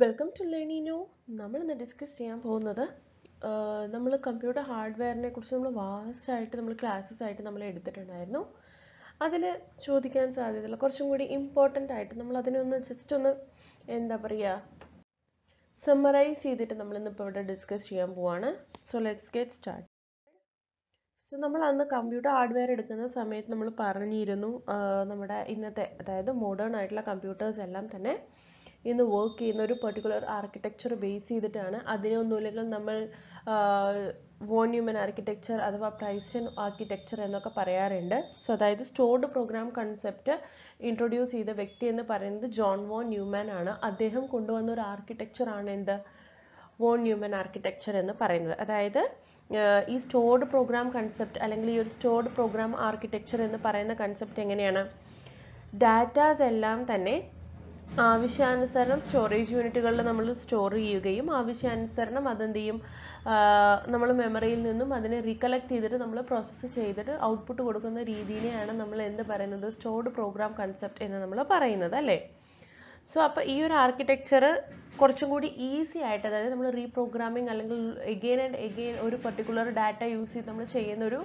Welcome to Learnino നമ്മൾ ഇന്ന് discuss ചെയ്യാൻ പോകുന്നത് നമ്മൾ കമ്പ്യൂട്ടർ ഹാർഡ്വെയറിനെ കുറിച്ച് നമ്മൾ വാസ്റ്റായിട്ട് ആയിട്ട് നമ്മൾ ക്ലാസ്സസ് ആയിട്ട് നമ്മൾ എടുത്തിട്ടുണ്ടായിരുന്നു അതിൽ ചോദിക്കാൻ സാധ്യതയുള്ള കുറച്ചും കൂടി ഇമ്പോർട്ടൻ്റ് ആയിട്ട് നമ്മൾ അതിനെ ഒന്ന് ജസ്റ്റ് ഒന്ന് എന്താ പറയുക സമ്മറൈസ് ചെയ്തിട്ട് നമ്മൾ ഇപ്പോൾ ഇവിടെ ഡിസ്കസ് ചെയ്യാൻ പോവാണ് so let's get start so നമ്മൾ അന്ന് കമ്പ്യൂട്ടർ ഹാർഡ്വെയർ എടുക്കുന്ന സമയത്ത് നമ്മൾ പറഞ്ഞിരുന്നു നമ്മുടെ ഇന്നത്തെ അതായത് മോഡേൺ ആയിട്ടുള്ള കമ്പ്യൂട്ടേഴ്സ് എല്ലാം തന്നെ ഇന്ന് വർക്ക് ചെയ്യുന്ന ഒരു പെർട്ടിക്കുലർ ആർക്കിടെക്ചർ ബേസ് ചെയ്തിട്ടാണ് അതിനെ ഒന്നുമില്ലെങ്കിൽ നമ്മൾ വോണ്യൂമൻ ആർക്കിടെക്ചർ അഥവാ പ്രൈസ്റ്റൻ ആർക്കിടെക്ചർ എന്നൊക്കെ പറയാറുണ്ട് സോ അതായത് സ്റ്റോർഡ് പ്രോഗ്രാം കൺസെപ്റ്റ് ഇൻട്രൊഡ്യൂസ് ചെയ്ത വ്യക്തി എന്ന് പറയുന്നത് ജോൺ വോൺ ന്യൂമാൻ ആണ് അദ്ദേഹം കൊണ്ടുവന്ന ഒരു ആർക്കിടെക്ചർ ആണ് എന്ത് വോൺ ന്യൂമൻ ആർക്കിടെക്ചർ എന്ന് പറയുന്നത് അതായത് ഈ സ്റ്റോർഡ് പ്രോഗ്രാം കൺസെപ്റ്റ് അല്ലെങ്കിൽ ഈ ഒരു സ്റ്റോർഡ് പ്രോഗ്രാം ആർക്കിടെക്ചർ എന്ന് പറയുന്ന കൺസെപ്റ്റ് എങ്ങനെയാണ് ഡാറ്റാസ് എല്ലാം തന്നെ ആവശ്യാനുസരണം സ്റ്റോറേജ് യൂണിറ്റുകളിൽ നമ്മൾ സ്റ്റോർ ചെയ്യുകയും ആവശ്യാനുസരണം അതെന്ത് ചെയ്യും നമ്മൾ മെമ്മറിയിൽ നിന്നും അതിനെ റീകളക്ട് ചെയ്തിട്ട് നമ്മൾ പ്രോസസ്സ് ചെയ്തിട്ട് ഔട്ട്പുട്ട് കൊടുക്കുന്ന രീതിയിനെയാണ് നമ്മൾ എന്ത് പറയുന്നത് സ്റ്റോർഡ് പ്രോഗ്രാം കൺസെപ്റ്റ് എന്ന് നമ്മൾ പറയുന്നത് അല്ലേ സോ അപ്പോൾ ഈ ഒരു ആർക്കിടെക്ചർ കുറച്ചും കൂടി ഈസി ആയിട്ട് അതായത് നമ്മൾ റീപ്രോഗ്രാമിംഗ് അല്ലെങ്കിൽ എഗെയിൻ ആൻഡ് എഗെയിൻ ഒരു പർട്ടിക്കുലർ ഡാറ്റ യൂസ് ചെയ്ത് നമ്മൾ ചെയ്യുന്നൊരു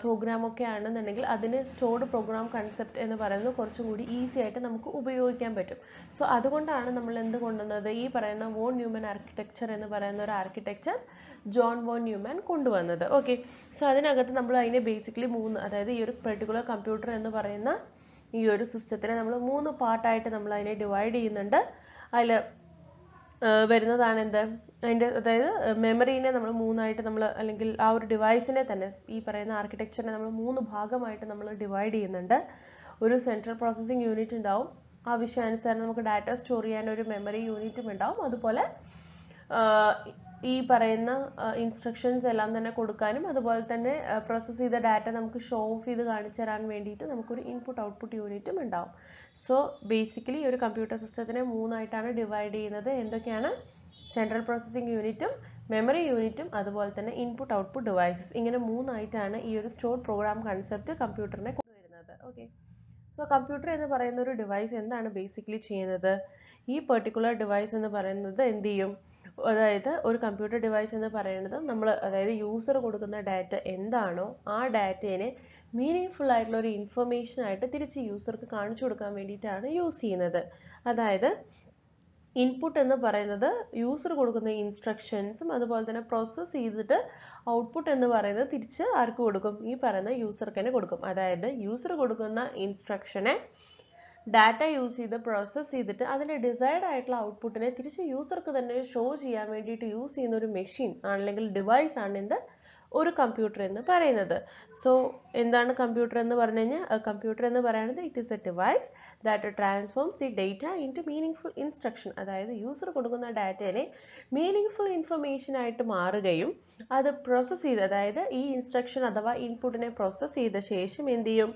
പ്രോഗ്രാം ഒക്കെ ആണെന്നുണ്ടെങ്കിൽ അതിന് സ്റ്റോർഡ് പ്രോഗ്രാം കൺസെപ്റ്റ് എന്ന് പറയുന്നത് കുറച്ചും കൂടി ഈസി ആയിട്ട് നമുക്ക് ഉപയോഗിക്കാൻ പറ്റും സോ അതുകൊണ്ടാണ് നമ്മൾ എന്ത് കൊണ്ടുവന്നത് ഈ പറയുന്ന വോൺ ന്യൂമൻ ആർക്കിടെക്ചർ എന്ന് പറയുന്ന ഒരു ആർക്കിടെക്ചർ ജോൺ വോൺ ന്യൂമാൻ കൊണ്ടുവന്നത് ഓക്കെ സോ അതിനകത്ത് നമ്മൾ അതിനെ ബേസിക്കലി മൂന്ന് അതായത് ഈ ഒരു പെർട്ടിക്കുലർ കമ്പ്യൂട്ടർ എന്ന് പറയുന്ന ഈ ഒരു സിസ്റ്റത്തിനെ നമ്മൾ മൂന്ന് പാർട്ടായിട്ട് നമ്മൾ അതിനെ ഡിവൈഡ് ചെയ്യുന്നുണ്ട് അതിൽ വരുന്നതാണ് എന്ത് അതിൻ്റെ അതായത് മെമ്മറീനെ നമ്മൾ മൂന്നായിട്ട് നമ്മൾ അല്ലെങ്കിൽ ആ ഒരു ഡിവൈസിനെ തന്നെ ഈ പറയുന്ന ആർക്കിടെക്ചറിനെ നമ്മൾ മൂന്ന് ഭാഗമായിട്ട് നമ്മൾ ഡിവൈഡ് ചെയ്യുന്നുണ്ട് ഒരു സെൻട്രൽ പ്രോസസ്സിംഗ് യൂണിറ്റ് ഉണ്ടാവും ആവശ്യാനുസരണം നമുക്ക് ഡാറ്റ സ്റ്റോർ ചെയ്യാൻ ഒരു മെമ്മറി യൂണിറ്റും ഉണ്ടാവും അതുപോലെ ഈ പറയുന്ന ഇൻസ്ട്രക്ഷൻസ് എല്ലാം തന്നെ കൊടുക്കാനും അതുപോലെ തന്നെ പ്രോസസ്സ് ചെയ്ത ഡാറ്റ നമുക്ക് ഷോ ഓഫ് ചെയ്ത് കാണിച്ചു തരാൻ വേണ്ടിയിട്ട് നമുക്കൊരു ഇൻപുട്ട് ഔട്ട്പുട്ട് യൂണിറ്റും ഉണ്ടാവും സോ ബേസിക്കലി ഒരു കമ്പ്യൂട്ടർ സിസ്റ്റത്തിനെ മൂന്നായിട്ടാണ് ഡിവൈഡ് ചെയ്യുന്നത് എന്തൊക്കെയാണ് സെൻട്രൽ പ്രോസസ്സിംഗ് യൂണിറ്റും മെമ്മറി യൂണിറ്റും അതുപോലെ തന്നെ ഇൻപുട്ട് ഔട്ട്പുട്ട് ഡിവൈസസ് ഇങ്ങനെ മൂന്നായിട്ടാണ് ഈ ഒരു സ്റ്റോർ പ്രോഗ്രാം കൺസെപ്റ്റ് കമ്പ്യൂട്ടറിനെ കൊണ്ടുവരുന്നത് ഓക്കെ സോ കമ്പ്യൂട്ടർ എന്ന് പറയുന്ന ഒരു ഡിവൈസ് എന്താണ് ബേസിക്കലി ചെയ്യുന്നത് ഈ പെർട്ടിക്കുലർ ഡിവൈസ് എന്ന് പറയുന്നത് എന്ത് ചെയ്യും അതായത് ഒരു കമ്പ്യൂട്ടർ ഡിവൈസ് എന്ന് പറയുന്നത് നമ്മൾ അതായത് യൂസർ കൊടുക്കുന്ന ഡാറ്റ എന്താണോ ആ ഡാറ്റേനെ മീനിങ് ഫുൾ ആയിട്ടുള്ള ഒരു ഇൻഫർമേഷൻ ആയിട്ട് തിരിച്ച് യൂസർക്ക് കാണിച്ചു കൊടുക്കാൻ വേണ്ടിയിട്ടാണ് യൂസ് ചെയ്യുന്നത് അതായത് ഇൻപുട്ട് എന്ന് പറയുന്നത് യൂസർ കൊടുക്കുന്ന ഇൻസ്ട്രക്ഷൻസും അതുപോലെ തന്നെ പ്രോസസ്സ് ചെയ്തിട്ട് ഔട്ട്പുട്ട് എന്ന് പറയുന്നത് തിരിച്ച് ആർക്ക് കൊടുക്കും ഈ പറയുന്ന യൂസർക്ക് തന്നെ കൊടുക്കും അതായത് യൂസർ കൊടുക്കുന്ന ഇൻസ്ട്രക്ഷനെ ഡാറ്റ യൂസ് ചെയ്ത് പ്രോസസ്സ് ചെയ്തിട്ട് അതിൻ്റെ ഡിസൈർഡ് ആയിട്ടുള്ള ഔട്ട്പുട്ടിനെ തിരിച്ച് യൂസർക്ക് തന്നെ ഷോ ചെയ്യാൻ വേണ്ടിയിട്ട് യൂസ് ചെയ്യുന്ന ഒരു മെഷീൻ അല്ലെങ്കിൽ ഡിവൈസ് ആണ് എന്ത് ഒരു കമ്പ്യൂട്ടർ എന്ന് പറയുന്നത് സോ എന്താണ് കമ്പ്യൂട്ടർ എന്ന് പറഞ്ഞു കഴിഞ്ഞാൽ കമ്പ്യൂട്ടർ എന്ന് പറയുന്നത് it is a device that transforms the data into meaning instruction അതായത് യൂസർ കൊടുക്കുന്ന ഡാറ്റേനെ മീനിങ് ഫുൾ ഇൻഫർമേഷൻ ആയിട്ട് മാറുകയും അത് പ്രോസസ്സ് ചെയ്ത് അതായത് ഈ ഇൻസ്ട്രക്ഷൻ അഥവാ ഇൻപുട്ടിനെ പ്രോസസ്സ് ചെയ്ത ശേഷം എന്ത് ചെയ്യും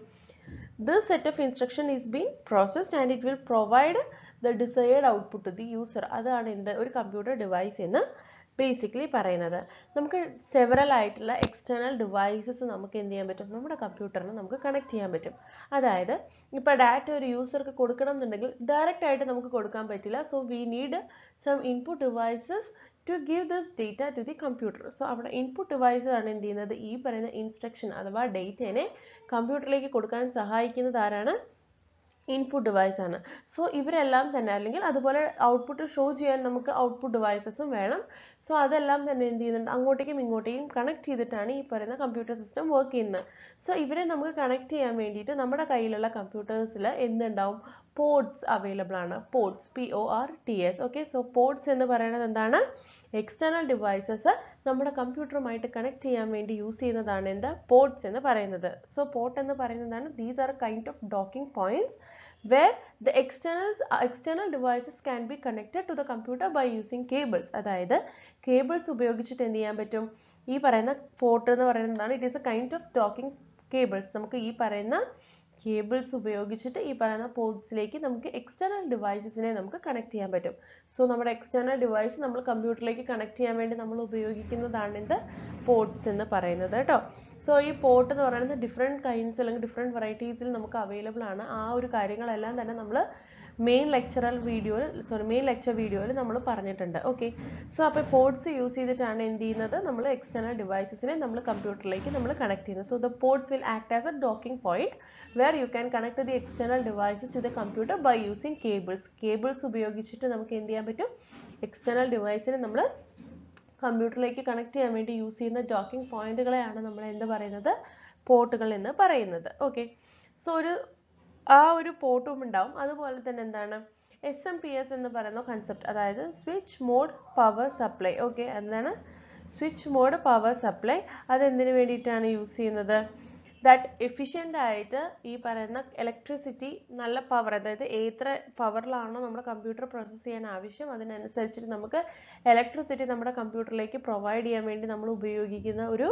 the set of instruction is been processed and it will provide the desired output to the user അതാണ് എന്ത് ഒരു കമ്പ്യൂട്ടർ ഡിവൈസ് എന്ന് ബേസിക്കലി പറയുന്നത് നമുക്ക് സെവറൽ ആയിട്ടുള്ള എക്സ്റ്റേണൽ ഡിവൈസസ് നമുക്ക് എന്ത് ചെയ്യാൻ പറ്റും നമ്മുടെ കമ്പ്യൂട്ടറിന് നമുക്ക് കണക്ട് ചെയ്യാൻ പറ്റും അതായത് ഇപ്പോൾ ഡാറ്റ ഒരു യൂസർക്ക് കൊടുക്കണം എന്നുണ്ടെങ്കിൽ ഡയറക്റ്റ് ആയിട്ട് നമുക്ക് കൊടുക്കാൻ പറ്റില്ല so we need some input devices to give this data to the computer so അവിടെ ഇൻപുട്ട് ഡിവൈസ് ആണ് എന്ത് ചെയ്യുന്നത് ഈ പറയുന്ന ഇൻസ്ട്രക്ഷൻ അഥവാ ഡേറ്റേനെ കമ്പ്യൂട്ടറിലേക്ക് കൊടുക്കാൻ സഹായിക്കുന്നത് ആരാണ് ഇൻപുട്ട് ഡിവൈസ് ആണ് സോ ഇവരെല്ലാം തന്നെ അല്ലെങ്കിൽ അതുപോലെ ഔട്ട്പുട്ട് ഷോ ചെയ്യാൻ നമുക്ക് ഔട്ട്പുട്ട് ഡിവൈസസും വേണം സോ അതെല്ലാം തന്നെ എന്ത് ചെയ്യുന്നുണ്ട് അങ്ങോട്ടേക്കും ഇങ്ങോട്ടേക്കും കണക്ട് ചെയ്തിട്ടാണ് ഈ പറയുന്ന കമ്പ്യൂട്ടർ സിസ്റ്റം വർക്ക് ചെയ്യുന്നത് സോ ഇവരെ നമുക്ക് കണക്ട് ചെയ്യാൻ വേണ്ടിയിട്ട് നമ്മുടെ കയ്യിലുള്ള കമ്പ്യൂട്ടേഴ്സിൽ എന്തുണ്ടാവും പോർട്സ് അവൈലബിൾ ആണ് ports P O R T S okay so ports എന്ന് പറയുന്നത് എന്താണ് എക്സ്റ്റേണൽ ഡിവൈസസ് നമ്മുടെ കമ്പ്യൂട്ടറുമായിട്ട് കണക്ട് ചെയ്യാൻ വേണ്ടി യൂസ് ചെയ്യുന്നതാണ് എന്ത് പോർട്സ് എന്ന് പറയുന്നത് സോ പോർട്ട് എന്ന് പറയുന്നതാണ് these are kind of docking points where the externals external devices can be connected to the computer by using cables അതായത് കേബിൾസ് ഉപയോഗിച്ചിട്ട് എന്ത് ചെയ്യാൻ പറ്റും ഈ പറയുന്ന പോർട്ട് എന്ന് പറയുന്നതാണ് it is a kind of docking cables നമുക്ക് ഈ പറയുന്ന കേബിൾസ് ഉപയോഗിച്ചിട്ട് ഈ പറയുന്ന പോർട്സിലേക്ക് നമുക്ക് എക്സ്റ്റേണൽ ഡിവൈസസിനെ നമുക്ക് കണക്ട് ചെയ്യാൻ പറ്റും സോ നമ്മുടെ എക്സ്റ്റേണൽ ഡിവൈസ് നമ്മൾ കമ്പ്യൂട്ടറിലേക്ക് കണക്ട് ചെയ്യാൻ വേണ്ടി നമ്മൾ ഉപയോഗിക്കുന്നതാണ് ഇത് പോർട്സ് എന്ന് പറയുന്നത് കേട്ടോ സോ ഈ പോർട്ട് എന്ന് പറയുന്നത് ഡിഫറെൻറ്റ് കൈൻഡ്സ് അല്ലെങ്കിൽ ഡിഫറെൻറ്റ് വെറൈറ്റീസിൽ നമുക്ക് അവൈലബിൾ ആണ് ആ ഒരു കാര്യങ്ങളെല്ലാം തന്നെ നമ്മൾ മെയിൻ ലെക്ചറൽ വീഡിയോയിൽ സോറി മെയിൻ ലെക്ചർ വീഡിയോയിൽ നമ്മൾ പറഞ്ഞിട്ടുണ്ട് ഓക്കെ സോ അപ്പോൾ പോർട്സ് യൂസ് ചെയ്തിട്ടാണ് എന്ത് ചെയ്യുന്നത് നമ്മൾ എക്സ്റ്റേണൽ ഡിവൈസസിനെ നമ്മൾ കമ്പ്യൂട്ടറിലേക്ക് നമ്മൾ കണക്ട് ചെയ്യുന്നത് so the ports will act as a docking point where you can connect the external devices to the computer by using cables. Cables ഉപയോഗിച്ചിട്ട് നമുക്ക് എന്ത് ചെയ്യാൻ പറ്റും എക്സ്റ്റേണൽ ഡിവൈസിന് നമ്മൾ കമ്പ്യൂട്ടറിലേക്ക് കണക്ട് ചെയ്യാൻ വേണ്ടി യൂസ് ചെയ്യുന്ന ഡോക്കിംഗ് പോയിന്റുകളെയാണ് നമ്മൾ എന്ത് പറയുന്നത് പോർട്ടുകൾ എന്ന് പറയുന്നത് ഓക്കെ സോ ഒരു ആ ഒരു പോർട്ടും ഉണ്ടാവും അതുപോലെ തന്നെ എന്താണ് എസ് എം പി എസ് എന്ന് പറയുന്ന കൺസെപ്റ്റ് അതായത് switch mode power supply okay എന്താണ് സ്വിച്ച് മോഡ് പവർ സപ്ലൈ അതെന്തിനു വേണ്ടിയിട്ടാണ് യൂസ് ചെയ്യുന്നത് ദാറ്റ് എഫിഷ്യൻ്റ് ആയിട്ട് ഈ പറയുന്ന ഇലക്ട്രിസിറ്റി നല്ല പവർ അതായത് ഏത്ര പവറിലാണോ നമ്മുടെ കമ്പ്യൂട്ടർ പ്രോസസ്സ് ചെയ്യാൻ ആവശ്യം അതിനനുസരിച്ചിട്ട് നമുക്ക് ഇലക്ട്രിസിറ്റി നമ്മുടെ കമ്പ്യൂട്ടറിലേക്ക് പ്രൊവൈഡ് ചെയ്യാൻ വേണ്ടി നമ്മൾ ഉപയോഗിക്കുന്ന ഒരു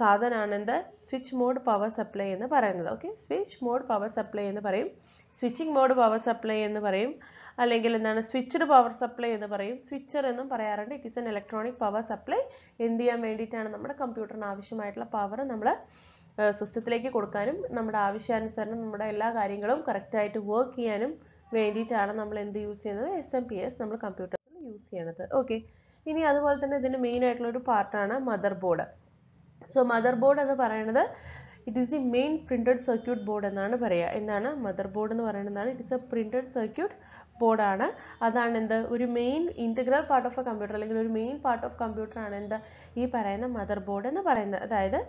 സാധനമാണ് എന്ത് സ്വിച്ച് മോഡ് പവർ സപ്ലൈ എന്ന് പറയുന്നത് okay switch mode power supply എന്ന് പറയും സ്വിച്ചിങ് മോഡ് പവർ സപ്ലൈ എന്ന് പറയും അല്ലെങ്കിൽ എന്താണ് സ്വിച്ച്ഡ് പവർ സപ്ലൈ എന്ന് പറയും സ്വിച്ചർ എന്നും പറയാറുണ്ട് it is an electronic power supply എന്ത് ചെയ്യാൻ വേണ്ടിയിട്ടാണ് നമ്മുടെ കമ്പ്യൂട്ടറിന് ആവശ്യമായിട്ടുള്ള പവർ നമ്മൾ സിസ്റ്റത്തിലേക്ക് കൊടുക്കാനും നമ്മുടെ ആവശ്യാനുസരണം നമ്മുടെ എല്ലാ കാര്യങ്ങളും കറക്റ്റായിട്ട് വർക്ക് ചെയ്യാനും വേണ്ടിയിട്ടാണ് നമ്മൾ എന്ത് യൂസ് ചെയ്യുന്നത് എസ് എം പി എസ് നമ്മൾ കമ്പ്യൂട്ടറിൽ യൂസ് ചെയ്യണത് ഓക്കെ ഇനി അതുപോലെ തന്നെ ഇതിൻ്റെ മെയിൻ ആയിട്ടുള്ള ഒരു പാർട്ടാണ് motherboard so motherboard എന്ന് പറയുന്നത് it is the main printed circuit board എന്നാണ് പറയുക എന്താണ് മദർ ബോർഡ് എന്ന് പറയുന്നതാണ് it is a printed circuit ബോർഡാണ് അതാണ് എന്ത് ഒരു main integral part of a computer അല്ലെങ്കിൽ ഒരു മെയിൻ പാർട്ട് ഓഫ് കമ്പ്യൂട്ടറാണ് എന്താ ഈ പറയുന്ന മദർ ബോർഡ് എന്ന് പറയുന്നത് അതായത്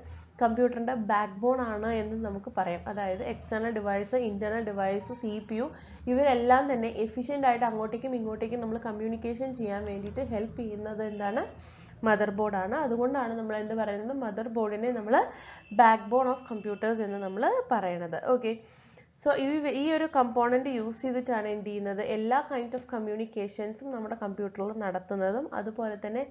കമ്പ്യൂട്ടറിൻ്റെ ബാക്ക് ബോൺ ആണ് എന്ന് നമുക്ക് പറയാം അതായത് external device internal device C P U ഇവരെല്ലാം തന്നെ എഫിഷ്യൻ്റ് ആയിട്ട് അങ്ങോട്ടേക്കും ഇങ്ങോട്ടേക്കും നമ്മൾ കമ്മ്യൂണിക്കേഷൻ ചെയ്യാൻ വേണ്ടിയിട്ട് ഹെൽപ്പ് ചെയ്യുന്നത് എന്താണ് മദർ ബോർഡാണ് അതുകൊണ്ടാണ് നമ്മൾ എന്ത് പറയുന്നത് മദർ ബോർഡിനെ നമ്മൾ ബാക്ക് ബോൺ ഓഫ് കമ്പ്യൂട്ടേഴ്സ് എന്ന് നമ്മൾ പറയണത് ഓക്കെ സോ ഈ ഈ ഒരു കമ്പോണൻ്റ് യൂസ് ചെയ്തിട്ടാണ് എന്ത് ചെയ്യുന്നത് എല്ലാ കൈൻഡ് ഓഫ് കമ്മ്യൂണിക്കേഷൻസും നമ്മുടെ കമ്പ്യൂട്ടറിൽ നടത്തുന്നതും അതുപോലെ തന്നെ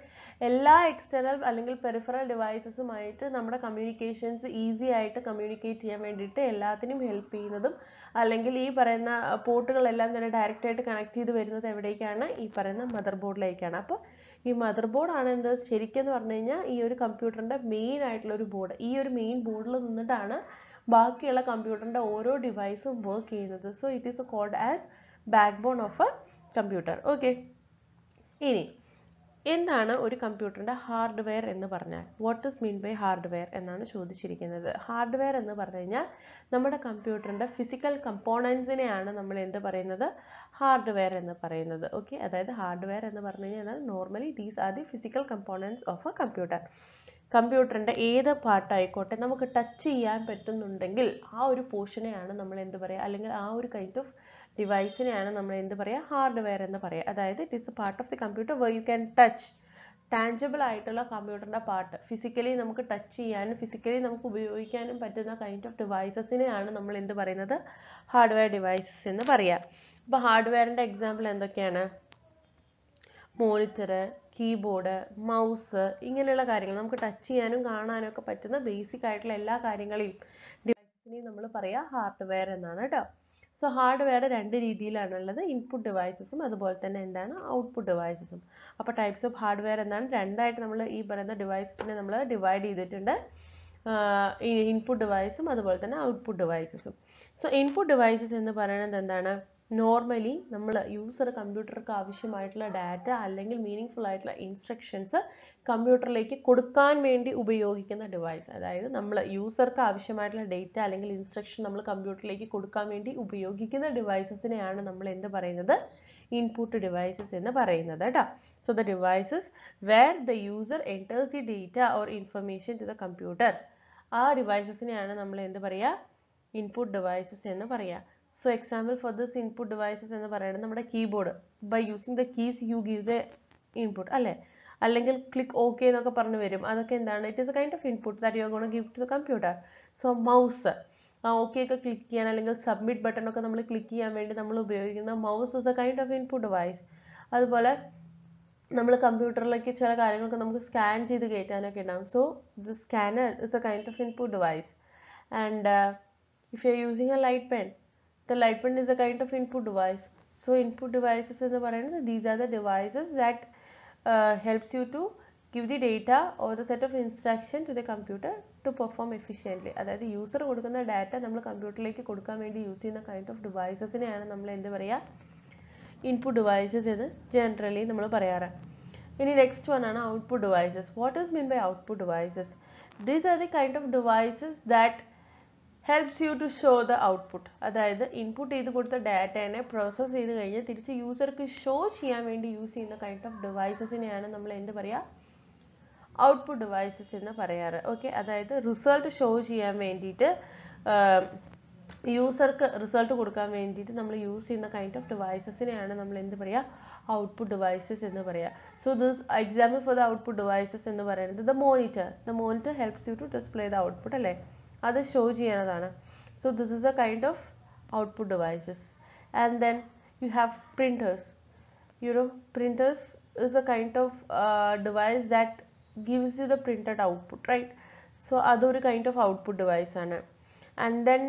എല്ലാ എക്സ്റ്റേണൽ അല്ലെങ്കിൽ പെരിഫറൽ ഡിവൈസസുമായിട്ട് നമ്മുടെ കമ്മ്യൂണിക്കേഷൻസ് ഈസി ആയിട്ട് കമ്മ്യൂണിക്കേറ്റ് ചെയ്യാൻ വേണ്ടിയിട്ട് എല്ലാത്തിനും ഹെൽപ്പ് ചെയ്യുന്നതും അല്ലെങ്കിൽ ഈ പറയുന്ന പോർട്ടുകളെല്ലാം തന്നെ ഡയറക്റ്റായിട്ട് കണക്ട് ചെയ്ത് വരുന്നത് എവിടേക്കാണ് ഈ പറയുന്ന മദർ ബോർഡിലേക്കാണ് അപ്പോൾ ഈ മദർ ബോർഡാണ് എന്ത് ശരിക്കും എന്ന് പറഞ്ഞു കഴിഞ്ഞാൽ ഈ ഒരു കമ്പ്യൂട്ടറിൻ്റെ മെയിൻ ആയിട്ടുള്ള ഒരു ബോർഡ് ഈ ഒരു മെയിൻ ബോർഡിൽ നിന്നിട്ടാണ് ബാക്കിയുള്ള കമ്പ്യൂട്ടറിൻ്റെ ഓരോ ഡിവൈസും വർക്ക് ചെയ്യുന്നത് so it is called as backbone of a computer okay ഇനി എന്താണ് ഒരു കമ്പ്യൂട്ടറിൻ്റെ ഹാർഡ്വെയർ എന്ന് പറഞ്ഞാൽ what is mean by hardware എന്നാണ് ചോദിച്ചിരിക്കുന്നത് ഹാർഡ്വെയർ എന്ന് പറഞ്ഞു കഴിഞ്ഞാൽ നമ്മുടെ കമ്പ്യൂട്ടറിൻ്റെ ഫിസിക്കൽ കമ്പോണൻസിനെയാണ് നമ്മൾ എന്ത് പറയുന്നത് ഹാർഡ്വെയർ എന്ന് പറയുന്നത് ഓക്കെ അതായത് ഹാർഡ്വെയർ എന്ന് പറഞ്ഞു കഴിഞ്ഞാൽ normally these are the physical components of a computer കമ്പ്യൂട്ടറിൻ്റെ ഏത് പാർട്ടായിക്കോട്ടെ നമുക്ക് ടച്ച് ചെയ്യാൻ പറ്റുന്നുണ്ടെങ്കിൽ ആ ഒരു പോർഷനെയാണ് നമ്മൾ എന്ത് പറയുക അല്ലെങ്കിൽ ആ ഒരു കൈൻഡ് ഓഫ് ഡിവൈസിനെയാണ് നമ്മൾ എന്ത് പറയുക ഹാർഡ്വെയർ എന്ന് പറയുക അതായത് it is a part of the computer where you can touch tangible ആയിട്ടുള്ള കമ്പ്യൂട്ടറിൻ്റെ പാർട്ട് ഫിസിക്കലി നമുക്ക് ടച്ച് ചെയ്യാനും ഫിസിക്കലി നമുക്ക് ഉപയോഗിക്കാനും പറ്റുന്ന കൈൻഡ് ഓഫ് ഡിവൈസസിനെയാണ് നമ്മൾ എന്ത് പറയുന്നത് ഹാർഡ്വെയർ ഡിവൈസസ് എന്ന് പറയുക അപ്പോൾ ഹാർഡ്വെയറിൻ്റെ എക്സാമ്പിൾ എന്തൊക്കെയാണ് മോണിറ്റർ കീബോർഡ് മൗസ് ഇങ്ങനെയുള്ള കാര്യങ്ങൾ നമുക്ക് ടച്ച് ചെയ്യാനും കാണാനും ഒക്കെ പറ്റുന്ന ബേസിക് ആയിട്ടുള്ള എല്ലാ കാര്യങ്ങളെയും ഡിവൈസിനെയും നമ്മൾ പറയാ ഹാർഡ്വെയർ എന്നാണ് കേട്ടോ സോ ഹാർഡ്വെയർ രണ്ട് രീതിയിലാണ് ഉള്ളത് ഇൻപുട്ട് ഡിവൈസസും അതുപോലെ തന്നെ എന്താണ് ഔട്ട്പുട്ട് ഡിവൈസസും അപ്പോൾ ടൈപ്സ് ഓഫ് ഹാർഡ്വെയർ എന്നാണ് രണ്ടായിട്ട് നമ്മൾ ഈ പറയുന്ന ഡിവൈസസിനെ നമ്മൾ ഡിവൈഡ് ചെയ്തിട്ടുണ്ട് ഇൻപുട്ട് ഡിവൈസും അതുപോലെ തന്നെ ഔട്ട്പുട്ട് ഡിവൈസസും സോ ഇൻപുട്ട് ഡിവൈസസ് എന്ന് പറയുന്നത് എന്താണ് നോർമലി നമ്മൾ യൂസർ കമ്പ്യൂട്ടർക്ക് ആവശ്യമായിട്ടുള്ള ഡാറ്റ അല്ലെങ്കിൽ മീനിങ്ഫുൾ ആയിട്ടുള്ള ഇൻസ്ട്രക്ഷൻസ് കമ്പ്യൂട്ടറിലേക്ക് കൊടുക്കാൻ വേണ്ടി ഉപയോഗിക്കുന്ന ഡിവൈസ് അതായത് നമ്മൾ യൂസർക്ക് ആവശ്യമായിട്ടുള്ള ഡേറ്റ അല്ലെങ്കിൽ ഇൻസ്ട്രക്ഷൻ നമ്മൾ കമ്പ്യൂട്ടറിലേക്ക് കൊടുക്കാൻ വേണ്ടി ഉപയോഗിക്കുന്ന ഡിവൈസസിനെയാണ് നമ്മൾ എന്ത് പറയുന്നത് ഇൻപുട്ട് ഡിവൈസസ് എന്ന് പറയുന്നത് കേട്ടോ so the devices where the user enters the data or information to the computer ആ ഡിവൈസസിനെയാണ് നമ്മൾ എന്ത് പറയുക ഇൻപുട്ട് ഡിവൈസസ് എന്ന് പറയുക so example for this input devices എന്ന് പറയുന്നത് നമ്മുടെ keyboard by using the keys you give the input അല്ലേ അല്ലെങ്കിൽ ക്ലിക്ക് ഓക്കെ എന്നൊക്കെ പറഞ്ഞ് വരും അതൊക്കെ എന്താണ് it is a kind of input that you are gonna give to the computer so mouse ആ ഓക്കെ ഒക്കെ ക്ലിക്ക് ചെയ്യാൻ അല്ലെങ്കിൽ സബ്മിറ്റ് ബട്ടൺ ഒക്കെ നമ്മൾ ക്ലിക്ക് ചെയ്യാൻ വേണ്ടി നമ്മൾ ഉപയോഗിക്കുന്ന mouse is a kind of input device അതുപോലെ നമ്മൾ കമ്പ്യൂട്ടറിലേക്ക് ചില കാര്യങ്ങളൊക്കെ നമുക്ക് സ്കാൻ ചെയ്ത് കയറ്റാനൊക്കെ ഉണ്ടാകും so the scanner is a kind of input device and if you are using a light pen The light bulb is a kind of input device. So input devices എന്ന് പറയുന്നത് these are the devices that uh, helps you to give the data or the set of instruction to the computer to perform efficiently. അതായത് user കൊടുക്കുന്ന data നമ്മൾ കമ്പ്യൂട്ടറിലേക്ക് കൊടുക്കാൻ വേണ്ടി use ചെയ്യുന്ന kind of ഡിവൈസസിനെയാണ് നമ്മൾ എന്ത് പറയുക ഇൻപുട്ട് ഡിവൈസസ് എന്ന് ജനറലി നമ്മൾ പറയാറ് ഇനി നെക്സ്റ്റ് വൺ ആണ് output devices what is mean by output devices these are the kind of devices that helps you to show the output അതായത് ഇൻപുട്ട് ചെയ്ത് കൊടുത്ത ഡാറ്റേനെ പ്രോസസ്സ് ചെയ്ത് കഴിഞ്ഞ് തിരിച്ച് യൂസർക്ക് ഷോ ചെയ്യാൻ വേണ്ടി യൂസ് ചെയ്യുന്ന കൈൻഡ് ഓഫ് ഡിവൈസസിനെയാണ് നമ്മൾ എന്ത് പറയുക ഔട്ട്പുട്ട് ഡിവൈസസ് എന്ന് പറയാറ് ഓക്കെ അതായത് റിസൾട്ട് ഷോ ചെയ്യാൻ വേണ്ടിയിട്ട് യൂസർക്ക് റിസൾട്ട് കൊടുക്കാൻ വേണ്ടിയിട്ട് നമ്മൾ യൂസ് ചെയ്യുന്ന കൈൻഡ് ഓഫ് ഡിവൈസസിനെയാണ് നമ്മൾ എന്ത് പറയുക ഔട്ട്പുട്ട് ഡിവൈസസ് എന്ന് പറയുക so this example for the output devices എന്ന് പറയുന്നത് the monitor the monitor helps you to display the output അല്ലേ അത് ഷോ ചെയ്യുന്നതാണ് so this is a kind of output devices and then you have printers you printers is a kind of device that gives you the printed the printed right so അതൊരു other of of output ആണ് and then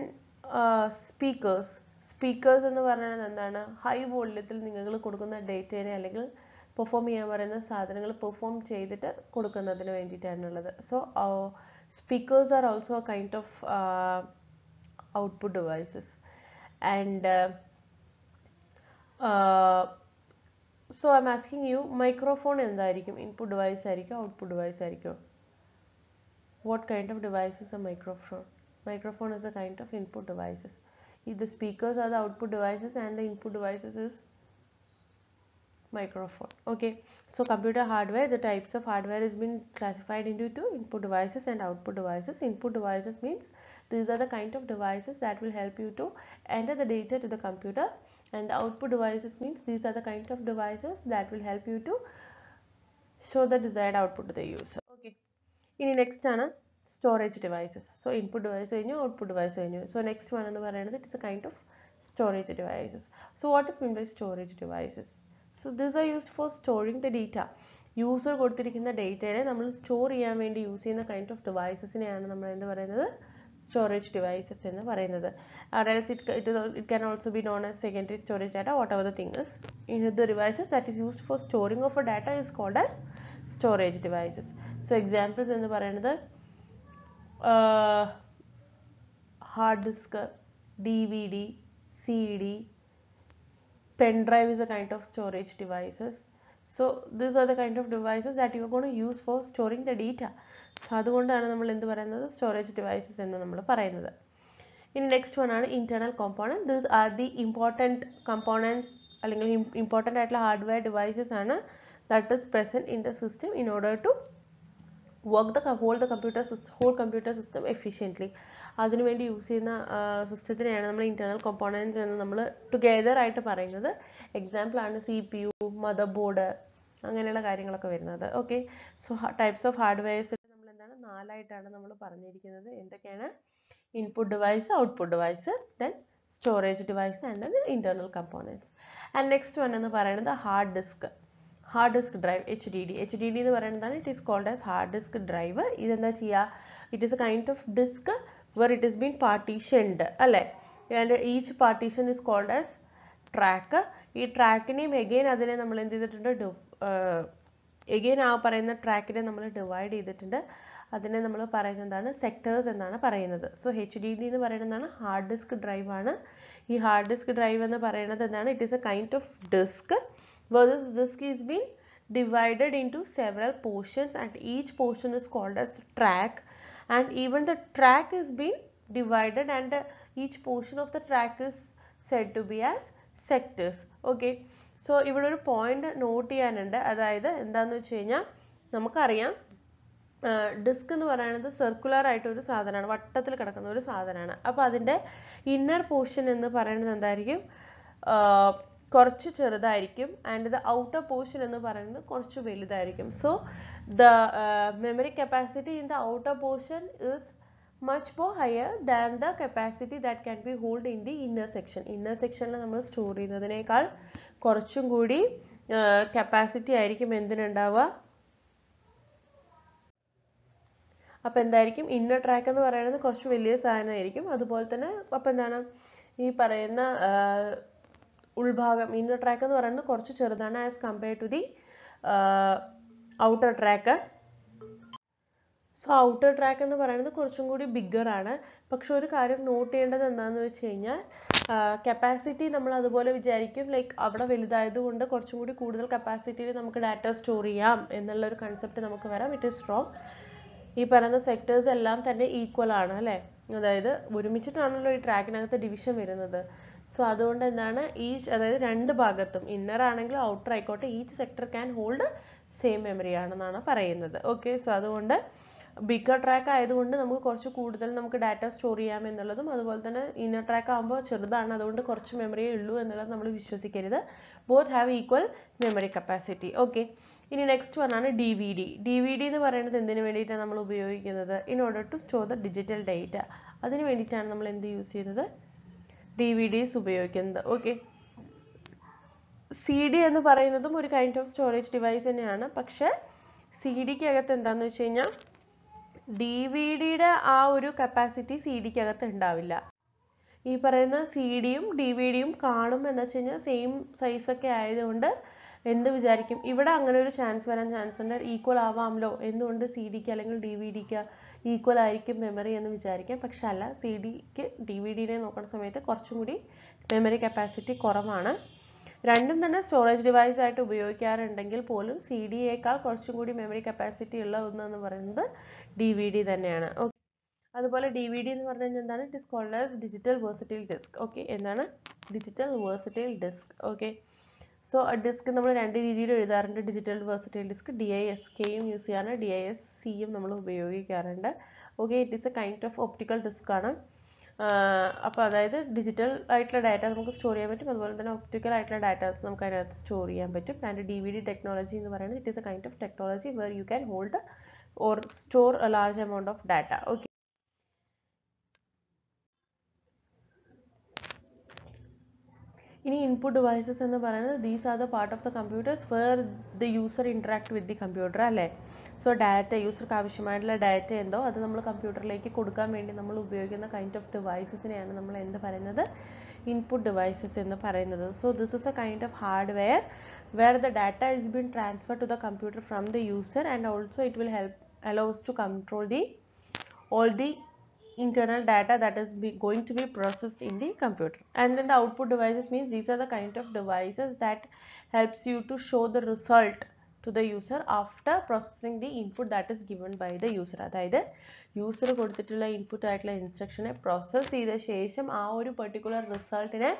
speakers speakers എന്ന് പറയുന്നത് എന്താണ് high വോള്യത്തിൽ നിങ്ങൾ കൊടുക്കുന്ന ഡേറ്റേനെ അല്ലെങ്കിൽ perform ചെയ്യാൻ പറയുന്ന സാധനങ്ങൾ പെർഫോം ചെയ്തിട്ട് കൊടുക്കുന്നതിന് വേണ്ടിയിട്ടാണുള്ളത് so uh, speakers are also a kind of uh, output devices and uh, uh, so i'm asking you microphone the input device ആയിരിക്കും output device what kind of device is a microphone microphone is a kind of input devices if the speakers are the output devices and the input devices is microphone okay so computer hardware the types of hardware has been classified into two input devices and output devices input devices means these are the kind of devices that will help you to enter the data to the computer and the output devices means these are the kind of devices that will help you to show the desired output to the user okay the next one, storage devices so input device and output device കഴിഞ്ഞു so next one എന്ന് പറയുന്നത് it's a kind of storage devices so what is mean by storage devices? So this are used for storing the data user കൊടുത്തിരിക്കുന്ന ഡേറ്റയെ നമ്മൾ store ചെയ്യാൻ വേണ്ടി use ചെയ്യുന്ന kind of ഡിവൈസസിനെയാണ് നമ്മൾ എന്ത് പറയുന്നത് സ്റ്റോറേജ് ഡിവൈസസ് എന്ന് പറയുന്നത് അതേസ് it it it can also be known as secondary storage data what are the things in the devices that is used for storing of a data is called as storage devices so examples എന്ന് പറയുന്നത് hard disk D V D C D pen drive is a kind of storage devices so these are the kind of devices that you are going to use for storing the data so അതുകൊണ്ടാണ് നമ്മൾ എന്ത് പറയുന്നത് storage devices എന്ന് നമ്മൾ പറയുന്നത് ഇനി next one ആണ് internal component these are the important components അല്ലെങ്കിൽ ഇമ്പോർട്ടൻ്റ് ആയിട്ടുള്ള ഹാർഡ്വെയർ ഡിവൈസസ് ആണ് that is present in the system in order to work the whole the computer system whole computer system efficiently അതിനുവേണ്ടി use ചെയ്യുന്ന സിസ്റ്റത്തിനെയാണ് നമ്മൾ internal components എന്ന് നമ്മൾ together ആയിട്ട് പറയുന്നത് എക്സാമ്പിളാണ് C P U motherboard അങ്ങനെയുള്ള കാര്യങ്ങളൊക്കെ വരുന്നത് okay so types of hardwares നമ്മൾ എന്താണ് നാലായിട്ടാണ് നമ്മൾ പറഞ്ഞിരിക്കുന്നത് എന്തൊക്കെയാണ് input device output device then storage device and then internal components and next one എന്ന് പറയുന്നത് hard disk hard disk drive H D D H D D എന്ന് പറയുന്നതാണ് it is called as hard disk drive ഇതെന്താ ചെയ്യുക it is a kind of disk where it has been partitioned അല്ലേ and each partition is called as track ഈ ട്രാക്കിനെയും again അതിനെ നമ്മൾ എന്ത് ചെയ്തിട്ടുണ്ട് എഗെയിൻ ആ പറയുന്ന ട്രാക്കിനെ നമ്മൾ ഡിവൈഡ് ചെയ്തിട്ടുണ്ട് അതിനെ നമ്മൾ പറയുന്നത് എന്താണ് സെക്ടേഴ്സ് എന്നാണ് പറയുന്നത് സോ എച്ച് ഡി ഡി എന്ന് പറയുന്നതാണ് ഹാർഡ് ഡിസ്ക് ഡ്രൈവ് ആണ് ഈ ഹാർഡ് ഡിസ്ക് ഡ്രൈവ് എന്ന് പറയുന്നത് എന്താണ് it is a kind of disk versus disk is been divided into several portions and each portion is called as track and even the track is being divided and the, each portion of the track is said to be as sectors. Okay. So ഇവിടെ ഒരു point not ചെയ്യാനുണ്ട് അതായത് എന്താണെന്ന് വെച്ച് കഴിഞ്ഞാൽ നമുക്കറിയാം disk എന്ന് പറയുന്നത് സർക്കുലർ ആയിട്ട് ഒരു സാധനമാണ് വട്ടത്തിൽ കിടക്കുന്ന ഒരു സാധനമാണ് അപ്പോൾ അതിൻ്റെ ഇന്നർ പോർഷൻ എന്ന് പറയുന്നത് എന്തായിരിക്കും കുറച്ച് ചെറുതായിരിക്കും ആൻഡ് ദ ഔട്ടർ പോർഷൻ എന്ന് പറയുന്നത് കുറച്ച് വലുതായിരിക്കും so the uh, memory capacity in the outer portion is much more higher than the capacity that can be held in the inner section. Inner sectionൽ നമ്മൾ സ്റ്റോർ ചെയ്യുന്നതിനേക്കാൾ കുറച്ചും കൂടി കപ്പാസിറ്റി uh, ആയിരിക്കും എന്തിനുണ്ടാവുക അപ്പോൾ എന്തായിരിക്കും ഇന്നർ ട്രാക്ക് എന്ന് പറയുന്നത് കുറച്ച് വലിയ സാധനമായിരിക്കും അതുപോലെ തന്നെ അപ്പോൾ എന്താണ് ഈ പറയുന്ന uh, ഉൾഭാഗം ഇന്നർ ട്രാക്ക് എന്ന് പറയുന്നത് കുറച്ച് ചെറുതാണ് as compare to the outer track so outer track എന്ന് പറയുന്നത് കുറച്ചും കൂടി ബിഗ്ഗർ ആണ് പക്ഷെ ഒരു കാര്യം നോട്ട് ചെയ്യേണ്ടത് എന്താണെന്ന് വെച്ച് കഴിഞ്ഞാൽ കപ്പാസിറ്റി നമ്മൾ അതുപോലെ വിചാരിക്കും ലൈക്ക് അവിടെ വലുതായത് കൊണ്ട് കുറച്ചും കൂടി കൂടുതൽ കപ്പാസിറ്റിയിൽ നമുക്ക് ഡാറ്റ സ്റ്റോർ ചെയ്യാം എന്നുള്ള ഒരു കൺസെപ്റ്റ് നമുക്ക് വരാം ഇറ്റ് ഈസ് സ്ട്രോങ് ഈ പറയുന്ന സെക്ടേഴ്സ് എല്ലാം തന്നെ ഈക്വൽ ആണ് അല്ലേ അതായത് ഒരുമിച്ചിട്ടാണല്ലോ ഈ ട്രാക്കിനകത്ത് ഡിവിഷൻ വരുന്നത് സോ അതുകൊണ്ട് എന്താണ് ഈ അതായത് രണ്ട് ഭാഗത്തും ഇന്നർ ആണെങ്കിലും ഔട്ടർ ആയിക്കോട്ടെ each sector can hold same memory ആണെന്നാണ് പറയുന്നത് ഓക്കെ സോ അതുകൊണ്ട് ബിഗർ ട്രാക്ക് ആയതുകൊണ്ട് നമുക്ക് കുറച്ച് കൂടുതൽ നമുക്ക് ഡാറ്റ സ്റ്റോർ ചെയ്യാം എന്നുള്ളതും അതുപോലെ തന്നെ ഇന്നർ ട്രാക്ക് ആകുമ്പോൾ ചെറുതാണ് അതുകൊണ്ട് കുറച്ച് മെമ്മറിയേ ഉള്ളൂ എന്നുള്ളത് നമ്മൾ വിശ്വസിക്കരുത് both have equal memory capacity okay ഇനി next one D V D D V D എന്ന് പറയുന്നത് എന്തിനു വേണ്ടിയിട്ടാണ് നമ്മൾ ഉപയോഗിക്കുന്നത് in order to store the digital data അതിന് വേണ്ടിയിട്ടാണ് നമ്മൾ എന്ത് യൂസ് ചെയ്യുന്നത് ഡി വി ഡീസ് ഉപയോഗിക്കുന്നത് ഓക്കെ സി ഡി എന്ന് പറയുന്നതും ഒരു കൈൻഡ് ഓഫ് സ്റ്റോറേജ് ഡിവൈസ് തന്നെയാണ് പക്ഷെ സി ഡിക്ക് അകത്ത് എന്താന്ന് വെച്ച് കഴിഞ്ഞാൽ ഡി വി ഡിയുടെ ആ ഒരു കപ്പാസിറ്റി സി ഡിക്ക് അകത്ത് ഉണ്ടാവില്ല ഈ പറയുന്ന സി ഡിയും ഡി വി ഡിയും കാണും എന്ന് വെച്ച് കഴിഞ്ഞാൽ സെയിം ഒക്കെ ആയതുകൊണ്ട് എന്ത് വിചാരിക്കും ഇവിടെ അങ്ങനെ ഒരു ചാൻസ് വരാൻ ചാൻസ് ഉണ്ട് ഈക്വൽ ആവാമല്ലോ എന്തുകൊണ്ട് സി ഡിക്ക് അല്ലെങ്കിൽ ഡി വി ഡിക്ക് ഈക്വൽ ആയിരിക്കും മെമ്മറി എന്ന് വിചാരിക്കാം പക്ഷെ അല്ല സി ഡിക്ക് ഡി വി ഡിനെ നോക്കുന്ന സമയത്ത് കുറച്ചും കൂടി മെമ്മറി കപ്പാസിറ്റി കുറവാണ് രണ്ടും തന്നെ സ്റ്റോറേജ് ഡിവൈസ് ആയിട്ട് ഉപയോഗിക്കാറുണ്ടെങ്കിൽ പോലും സി ഡി എക്കാൾ കുറച്ചും കൂടി മെമ്മറി കപ്പാസിറ്റി ഉള്ള ഒന്നെന്ന് പറയുന്നത് ഡി വി ഡി തന്നെയാണ് ഓക്കെ അതുപോലെ ഡി വി ഡി എന്ന് പറഞ്ഞു കഴിഞ്ഞാൽ എന്താണ് it is called as digital versatile disk okay എന്താണ് digital versatile disk okay so disk നമ്മൾ രണ്ട് രീതിയിൽ എഴുതാറുണ്ട് digital versatile disk D I S കെയും യൂസ് ചെയ്യാറുണ്ട് ഡി ഐ എസ് സിയും നമ്മൾ ഉപയോഗിക്കാറുണ്ട് okay it is a kind of optical disk ആണ് അപ്പോൾ അതായത് ഡിജിറ്റൽ ആയിട്ടുള്ള ഡാറ്റ നമുക്ക് സ്റ്റോർ ചെയ്യാൻ പറ്റും അതുപോലെ തന്നെ ഒപ്റ്റിക്കൽ ആയിട്ടുള്ള ഡാറ്റാസ് നമുക്ക് അതിനകത്ത് സ്റ്റോർ ചെയ്യാൻ പറ്റും and D V D technology എന്ന് പറയുന്നത് it is a kind of technology where you can hold or store a large amount of data okay ഇനി ഇൻപുട്ട് ഡിവൈസസ് എന്ന് പറയുന്നത് these are the part of the computers where the user interact with the computer അല്ലേ so data യൂസർക്ക് ആവശ്യമായിട്ടുള്ള data എന്തോ അത് നമ്മൾ കമ്പ്യൂട്ടറിലേക്ക് കൊടുക്കാൻ വേണ്ടി നമ്മൾ ഉപയോഗിക്കുന്ന കൈൻഡ് ഓഫ് ഡിവൈസസിനെയാണ് നമ്മൾ എന്ത് പറയുന്നത് ഇൻപുട്ട് ഡിവൈസസ് എന്ന് പറയുന്നത് so this is a kind of hardware where the data is been transfer to the computer from the user and also it will help allows to control the all the internal data that is be going to be processed in the computer and then the output devices means these are the kind of devices that helps you to show the result to the user after processing the input that is given by the user അതായത് user കൊടുത്തിട്ടുള്ള input ആയിട്ടുള്ള ഇൻസ്ട്രക്ഷനെ process ചെയ്ത ശേഷം ആ ഒരു particular റിസൾട്ടിനെ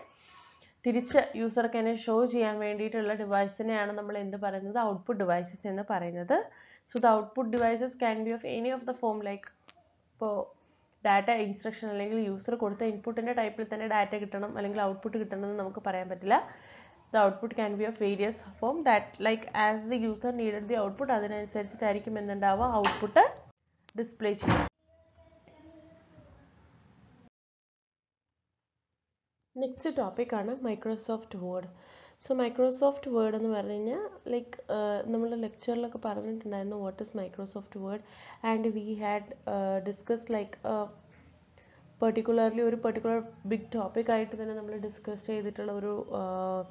തിരിച്ച് യൂസർക്ക് തന്നെ ഷോ ചെയ്യാൻ വേണ്ടിയിട്ടുള്ള ഡിവൈസിനെയാണ് നമ്മൾ എന്ത് പറയുന്നത് ഔട്ട്പുട്ട് ഡിവൈസസ് എന്ന് പറയുന്നത് so the output devices can be of any of the form like ഇപ്പോൾ ഡാറ്റ ഇൻസ്ട്രക്ഷൻ അല്ലെങ്കിൽ യൂസർ കൊടുത്ത ഇൻപുട്ടിൻ്റെ ടൈപ്പിൽ തന്നെ ഡാറ്റ കിട്ടണം അല്ലെങ്കിൽ ഔട്ട്പുട്ട് കിട്ടണം എന്ന് നമുക്ക് പറയാൻ പറ്റില്ല the output can be of various form that like as the user needed the output അതിനനുസരിച്ചിട്ടായിരിക്കും എന്തുണ്ടാവുക ഔട്ട്പുട്ട് ഡിസ്പ്ലേ ചെയ്യുക നെക്സ്റ്റ് ടോപ്പിക്കാണ് Microsoft Word so Microsoft Word എന്ന് പറഞ്ഞു കഴിഞ്ഞാൽ ലൈക്ക് നമ്മൾ ലെക്ചറിലൊക്കെ പറഞ്ഞിട്ടുണ്ടായിരുന്നു what is Microsoft Word and we had discuss like particularly ഒരു പെർട്ടിക്കുലർ ബിഗ് ടോപ്പിക് ആയിട്ട് തന്നെ നമ്മൾ ഡിസ്കസ് ചെയ്തിട്ടുള്ള ഒരു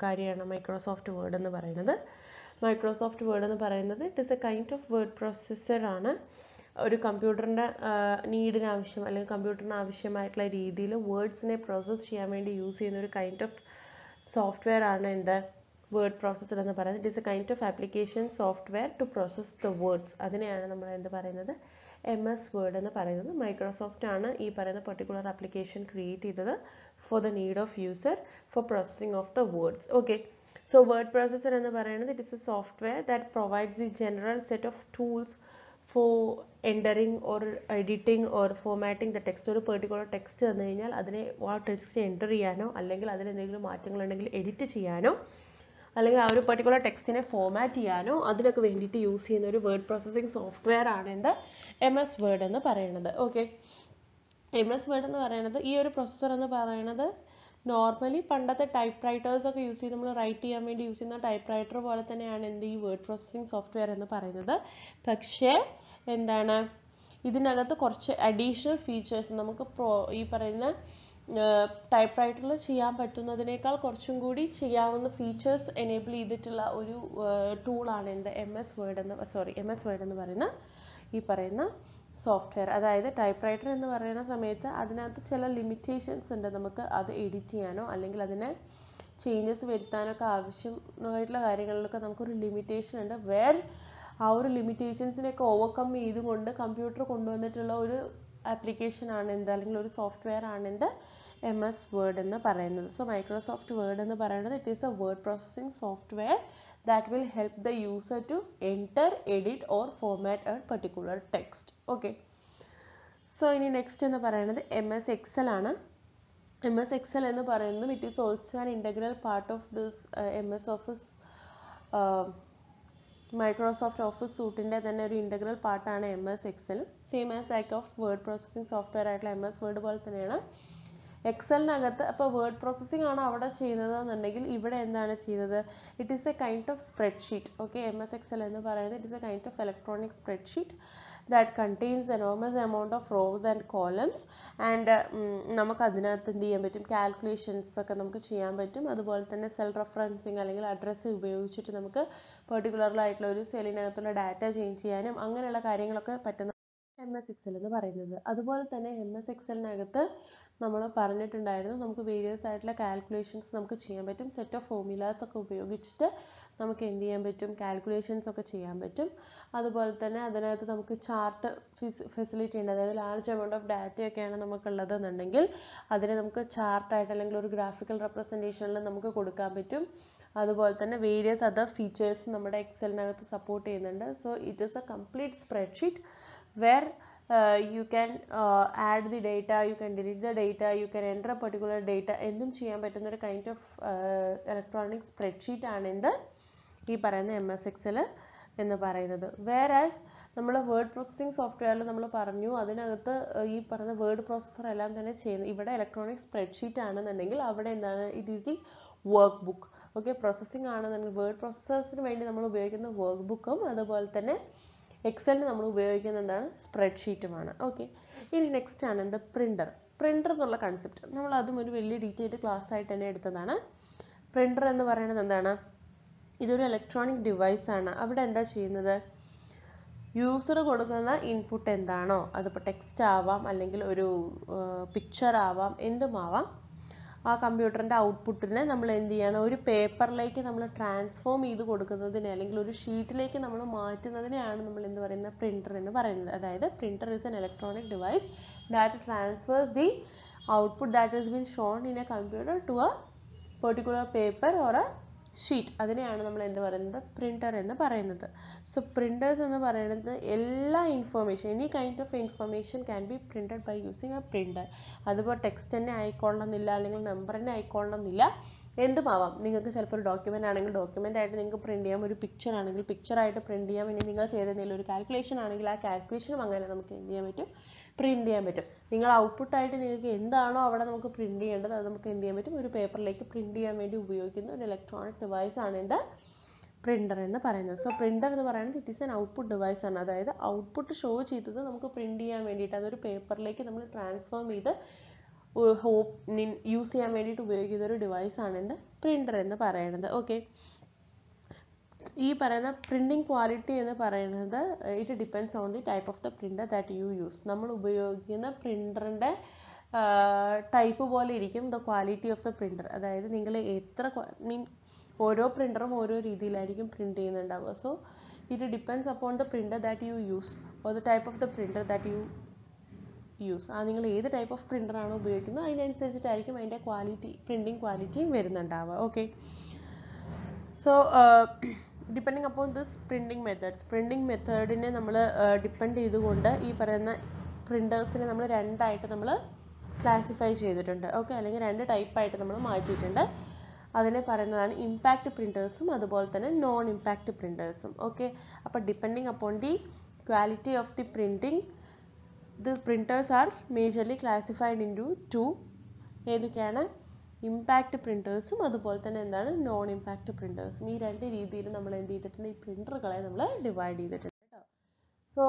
കാര്യമാണ് മൈക്രോസോഫ്റ്റ് വേർഡ് എന്ന് പറയുന്നത് മൈക്രോസോഫ്റ്റ് വേർഡ് എന്ന് പറയുന്നത് it is a kind of word പ്രോസസ്സറാണ് ഒരു കമ്പ്യൂട്ടറിൻ്റെ നീഡിന് ആവശ്യം അല്ലെങ്കിൽ കമ്പ്യൂട്ടറിന് ആവശ്യമായിട്ടുള്ള രീതിയിൽ വേർഡ്സിനെ പ്രോസസ്സ് ചെയ്യാൻ വേണ്ടി യൂസ് ചെയ്യുന്ന ഒരു കൈൻഡ് ഓഫ് സോഫ്റ്റ്വെയർ ആണ് എന്ത് വേർഡ് പ്രോസസ്സർ എന്ന് പറയുന്നത് it is a kind of application software to process the words അതിനെയാണ് നമ്മൾ എന്ത് പറയുന്നത് എം എസ് വേർഡ് എന്ന് പറയുന്നത് മൈക്രോസോഫ്റ്റ് ആണ് ഈ പറയുന്ന പെർട്ടിക്കുലർ ആപ്ലിക്കേഷൻ ക്രിയേറ്റ് ചെയ്തത് for the need of user for processing of the words okay so word processor എന്ന് പറയുന്നത് it is a software that provides a general set of tools for entering or editing or formatting the text ഒരു particular text തന്നു കഴിഞ്ഞാൽ അതിനെ ആ text enter ചെയ്യാനോ അല്ലെങ്കിൽ മാറ്റങ്ങൾ മാറ്റങ്ങളുണ്ടെങ്കിൽ എഡിറ്റ് ചെയ്യാനോ അല്ലെങ്കിൽ ആ ഒരു പെർട്ടിക്കുലർ ടെക്സ്റ്റിനെ ഫോമാറ്റ് ചെയ്യാനോ അതിനൊക്കെ വേണ്ടിയിട്ട് യൂസ് ചെയ്യുന്ന ഒരു വേർഡ് പ്രോസസ്സിംഗ് സോഫ്റ്റ്വെയർ ആണ് എന്ത് എം എസ് വേർഡ് എന്ന് പറയുന്നത് ഓക്കെ എം എസ് വേർഡ് എന്ന് പറയുന്നത് ഈ ഒരു പ്രോസസ്സർ എന്ന് പറയുന്നത് നോർമലി പണ്ടത്തെ ടൈപ്പ് റൈറ്റേഴ്സ് ഒക്കെ യൂസ് ചെയ്ത് നമ്മൾ റൈറ്റ് ചെയ്യാൻ വേണ്ടി യൂസ് ചെയ്യുന്ന ടൈപ്പ് റൈറ്റർ പോലെ തന്നെയാണ് എന്ത് ഈ വേർഡ് പ്രോസസ്സിംഗ് സോഫ്റ്റ്വെയർ എന്ന് പറയുന്നത് പക്ഷേ എന്താണ് ഇതിനകത്ത് കുറച്ച് അഡീഷണൽ ഫീച്ചേഴ്സ് നമുക്ക് പ്രോ ഈ പറയുന്ന ടൈപ്പ് റൈറ്ററിൽ ചെയ്യാൻ പറ്റുന്നതിനേക്കാൾ കുറച്ചും കൂടി ചെയ്യാവുന്ന ഫീച്ചേഴ്സ് എനേബിൾ ചെയ്തിട്ടുള്ള ഒരു ടൂളാണ് എന്ത് എം എസ് വേർഡ് എന്ന് സോറി എം എസ് വേർഡ് എന്ന് പറയുന്ന ഈ പറയുന്ന സോഫ്റ്റ്വെയർ അതായത് ടൈപ്പ് റൈറ്റർ എന്ന് പറയുന്ന സമയത്ത് അതിനകത്ത് ചില ലിമിറ്റേഷൻസ് ഉണ്ട് നമുക്ക് അത് എഡിറ്റ് ചെയ്യാനോ അല്ലെങ്കിൽ അതിനെ ചേഞ്ചസ് വരുത്താനൊക്കെ ആവശ്യമായിട്ടുള്ള കാര്യങ്ങളിലൊക്കെ നമുക്കൊരു ലിമിറ്റേഷൻ ഉണ്ട് വേർ ആ ഒരു ലിമിറ്റേഷൻസിനെയൊക്കെ ഓവർകം ചെയ്തുകൊണ്ട് കമ്പ്യൂട്ടർ കൊണ്ടുവന്നിട്ടുള്ള ഒരു ആപ്ലിക്കേഷൻ ആണ് എന്ത് അല്ലെങ്കിൽ ഒരു സോഫ്റ്റ്വെയർ ആണ് എന്ത് എം എസ് വേർഡ് എന്ന് പറയുന്നത് സോ മൈക്രോസോഫ്റ്റ് വേർഡ് എന്ന് പറയുന്നത് it is a word processing software that will help the user to enter edit or format a particular text okay so ഇനി നെക്സ്റ്റ് എന്ന് പറയുന്നത് എം എസ് എക്സൽ ആണ് M S Excel എന്ന് പറയുന്നതും it is also an integral part of this M S Office Microsoft Office സൂട്ടിൻ്റെ തന്നെ ഒരു integral പാർട്ടാണ് M S Excel same as act of word processing software ആയിട്ടുള്ള എം എസ് വേർഡ് പോലെ തന്നെയാണ് എക്സലിനകത്ത് അപ്പോൾ വേർഡ് പ്രോസസ്സിംഗ് ആണ് അവിടെ ചെയ്യുന്നത് എന്നുണ്ടെങ്കിൽ ഇവിടെ എന്താണ് ചെയ്യുന്നത് it is a kind of spreadsheet okay M S Excel എന്ന് പറയുന്നത് it is a kind of electronic spreadsheet that contains enormous amount of rows and columns and നമുക്ക് അതിനകത്ത് എന്ത് ചെയ്യാൻ പറ്റും കാൽക്കുലേഷൻസ് ഒക്കെ നമുക്ക് ചെയ്യാൻ പറ്റും അതുപോലെ തന്നെ സെൽ റെഫറൻസിങ് അല്ലെങ്കിൽ അഡ്രസ്സ് ഉപയോഗിച്ചിട്ട് നമുക്ക് പെർട്ടിക്കുലറിലായിട്ടുള്ള ഒരു സെല്ലിനകത്തുള്ള ഡാറ്റ ചേഞ്ച് ചെയ്യാനും അങ്ങനെയുള്ള കാര്യങ്ങളൊക്കെ പറ്റുന്ന എം എസ് എക്സൽ എന്ന് പറയുന്നത് അതുപോലെ തന്നെ എം എസ് എക്സലിനകത്ത് നമ്മൾ പറഞ്ഞിട്ടുണ്ടായിരുന്നു നമുക്ക് വേരിയസ് ആയിട്ടുള്ള കാൽക്കുലേഷൻസ് നമുക്ക് ചെയ്യാൻ പറ്റും സെറ്റ് ഓഫ് ഫോർമുലാസ് ഒക്കെ ഉപയോഗിച്ചിട്ട് നമുക്ക് എന്ത് ചെയ്യാൻ പറ്റും കാൽക്കുലേഷൻസ് ഒക്കെ ചെയ്യാൻ പറ്റും അതുപോലെ തന്നെ അതിനകത്ത് നമുക്ക് ചാർട്ട് ഫെസിലിറ്റി ഉണ്ട് അതായത് ലാർജ് എമൗണ്ട് ഓഫ് ഡാറ്റയൊക്കെയാണ് നമുക്കുള്ളത് എന്നുണ്ടെങ്കിൽ അതിനെ നമുക്ക് ചാർട്ടായിട്ട് അല്ലെങ്കിൽ ഒരു ഗ്രാഫിക്കൽ റെപ്രസെൻറ്റേഷനിൽ നമുക്ക് കൊടുക്കാൻ പറ്റും അതുപോലെ തന്നെ വേരിയസ് അതർ ഫീച്ചേഴ്സ് നമ്മുടെ എക്സലിനകത്ത് സപ്പോർട്ട് ചെയ്യുന്നുണ്ട് so it is a complete spreadsheet where you can add the data you can delete the data you can enter a particular data എന്തും ചെയ്യാൻ പറ്റുന്ന ഒരു കൈൻഡ് ഓഫ് ഇലക്ട്രോണിക് സ്പ്രെഡ്ഷീറ്റ് ആണ് എന്ത് ഈ പറയുന്ന എം എസ് എക്സിൽ എന്ന് പറയുന്നത് വേറെ നമ്മൾ വേർഡ് പ്രോസസ്സിംഗ് സോഫ്റ്റ്വെയറിൽ നമ്മൾ പറഞ്ഞു അതിനകത്ത് uh, ഈ പറയുന്ന വേർഡ് പ്രോസസ്സർ എല്ലാം തന്നെ ചെയ്യുന്നത് ഇവിടെ ഇലക്ട്രോണിക് സ്പ്രെഡ്ഷീറ്റ് ആണെന്നുണ്ടെങ്കിൽ അവിടെ എന്താണ് it is the work book okay processing ആണെന്നുണ്ടെങ്കിൽ വേർഡ് പ്രോസസ്സേഴ്സിന് വേണ്ടി നമ്മൾ ഉപയോഗിക്കുന്ന വർക്ക് ബുക്കും അതുപോലെ തന്നെ എക്സലിന് നമ്മൾ ഉപയോഗിക്കുന്നുണ്ടാണ് സ്പ്രെഡ് ഷീറ്റുമാണ് ഓക്കെ ഇനി നെക്സ്റ്റ് ആണ് എന്താ പ്രിന്റർ പ്രിൻ്റർ എന്നുള്ള കൺസെപ്റ്റ് നമ്മൾ അതും ഒരു വലിയ ഡീറ്റെയിൽഡ് ക്ലാസ് ആയിട്ട് തന്നെ എടുത്തതാണ് പ്രിന്റർ എന്ന് പറയുന്നത് എന്താണ് ഇതൊരു ഇലക്ട്രോണിക് ഡിവൈസ് ആണ് അവിടെ എന്താ ചെയ്യുന്നത് യൂസർ കൊടുക്കുന്ന ഇൻപുട്ട് എന്താണോ അതിപ്പോൾ ടെക്സ്റ്റ് ആവാം അല്ലെങ്കിൽ ഒരു പിക്ചർ ആവാം എന്തുമാവാം ആ കമ്പ്യൂട്ടറിൻ്റെ ഔട്ട്പുട്ടിനെ നമ്മൾ എന്ത് ചെയ്യണം ഒരു പേപ്പറിലേക്ക് നമ്മൾ ട്രാൻസ്ഫോം ചെയ്ത് കൊടുക്കുന്നതിനെ അല്ലെങ്കിൽ ഒരു ഷീറ്റിലേക്ക് നമ്മൾ മാറ്റുന്നതിനെയാണ് നമ്മൾ എന്ത് പറയുന്നത് പ്രിൻറ്റർ എന്ന് പറയുന്നത് അതായത് printer is an electronic device that transfers the output that is been shown in a computer to a particular paper or a sheet അതിനെയാണ് നമ്മൾ എന്ത് പറയുന്നത് പ്രിന്റർ എന്ന് പറയുന്നത് സോ പ്രിന്റേഴ്സ് എന്ന് പറയുന്നത് എല്ലാ information any kind of information can be printed by using a printer അതിപ്പോൾ ടെക്സ്റ്റ് തന്നെ എന്നില്ല അല്ലെങ്കിൽ നമ്പർ തന്നെ ആയിക്കൊള്ളണമെന്നില്ല എന്തുമാവാം നിങ്ങൾക്ക് ചിലപ്പോൾ ഒരു ഡോക്യുമെൻ്റ് ആണെങ്കിൽ ഡോക്യുമെൻ്റ് ആയിട്ട് നിങ്ങൾക്ക് പ്രിന്റ് ചെയ്യാം ഒരു പിക്ചർ ആണെങ്കിൽ ആയിട്ട് പ്രിന്റ് ചെയ്യാം ഇനി നിങ്ങൾ ചെയ്തെന്തെങ്കിലും ഒരു കാൽക്കുലേഷൻ ആണെങ്കിൽ ആ കാൽക്കുലേഷനും അങ്ങനെ നമുക്ക് എന്ത് ചെയ്യാൻ പറ്റും പ്രിൻറ്റ് ചെയ്യാൻ പറ്റും നിങ്ങൾ ഔട്ട്പുട്ടായിട്ട് നിങ്ങൾക്ക് എന്താണോ അവിടെ നമുക്ക് പ്രിൻറ്റ് ചെയ്യേണ്ടത് അത് നമുക്ക് എന്ത് ചെയ്യാൻ പറ്റും ഒരു പേപ്പറിലേക്ക് പ്രിൻറ്റ് ചെയ്യാൻ വേണ്ടി ഉപയോഗിക്കുന്ന ഒരു ഇലക്ട്രോണിക് ഡിവൈസ് ആണ് എൻ്റെ പ്രിൻ്റർ എന്ന് പറയുന്നത് സോ പ്രിൻ്റർ എന്ന് പറയുന്നത് it is an output device ആണ് അതായത് ഔട്ട്പുട്ട് ഷോ ചെയ്തത് നമുക്ക് പ്രിൻറ്റ് ചെയ്യാൻ വേണ്ടിയിട്ട് അതൊരു പേപ്പറിലേക്ക് നമ്മൾ ട്രാൻസ്ഫോം ചെയ്ത് ഹോപ്പ് യൂസ് ചെയ്യാൻ വേണ്ടിയിട്ട് ഉപയോഗിക്കുന്ന ഒരു ഡിവൈസാണ് എൻ്റെ പ്രിൻറ്റർ എന്ന് പറയുന്നത് ഓക്കെ ഈ പറയുന്ന പ്രിൻറ്റിങ് ക്വാളിറ്റി എന്ന് പറയുന്നത് it depends on the type of the printer that you use നമ്മൾ ഉപയോഗിക്കുന്ന പ്രിൻ്ററിൻ്റെ ടൈപ്പ് പോലെ ഇരിക്കും the quality of the printer അതായത് നിങ്ങൾ എത്ര മീൻ ഓരോ പ്രിൻ്ററും ഓരോ രീതിയിലായിരിക്കും പ്രിൻ്റ് ചെയ്യുന്നുണ്ടാവുക so it depends upon the printer that you use or the type of the printer that you use ആ നിങ്ങൾ ഏത് ടൈപ്പ് ഓഫ് പ്രിൻ്ററാണോ ഉപയോഗിക്കുന്നത് അതിനനുസരിച്ചിട്ടായിരിക്കും അതിൻ്റെ ക്വാളിറ്റി പ്രിൻറ്റിങ് ക്വാളിറ്റിയും വരുന്നുണ്ടാവുക okay so depending upon this printing methods printing മെത്തേഡിനെ നമ്മൾ ഡിപ്പെൻഡ് ചെയ്തുകൊണ്ട് ഈ പറയുന്ന പ്രിന്റേഴ്സിനെ നമ്മൾ രണ്ടായിട്ട് നമ്മൾ ക്ലാസിഫൈ ചെയ്തിട്ടുണ്ട് ഓക്കെ അല്ലെങ്കിൽ രണ്ട് ടൈപ്പായിട്ട് നമ്മൾ മാറ്റിയിട്ടുണ്ട് അതിനെ പറയുന്നതാണ് ഇമ്പാക്റ്റ് പ്രിന്റേഴ്സും അതുപോലെ തന്നെ നോൺ ഇമ്പാക്റ്റ് പ്രിന്റേഴ്സും ഓക്കെ അപ്പോൾ depending upon the quality of the printing the printers are majorly classified into two ഏതൊക്കെയാണ് ഇമ്പാക്റ്റ് പ്രിൻറ്റേഴ്സും അതുപോലെ തന്നെ എന്താണ് നോൺ ഇമ്പാക്റ്റ് പ്രിൻറ്റേഴ്സും ഈ രണ്ട് രീതിയിൽ നമ്മൾ എന്ത് ചെയ്തിട്ടുണ്ട് ഈ പ്രിന്ററുകളെ നമ്മൾ ഡിവൈഡ് ചെയ്തിട്ടുണ്ട് കേട്ടോ സോ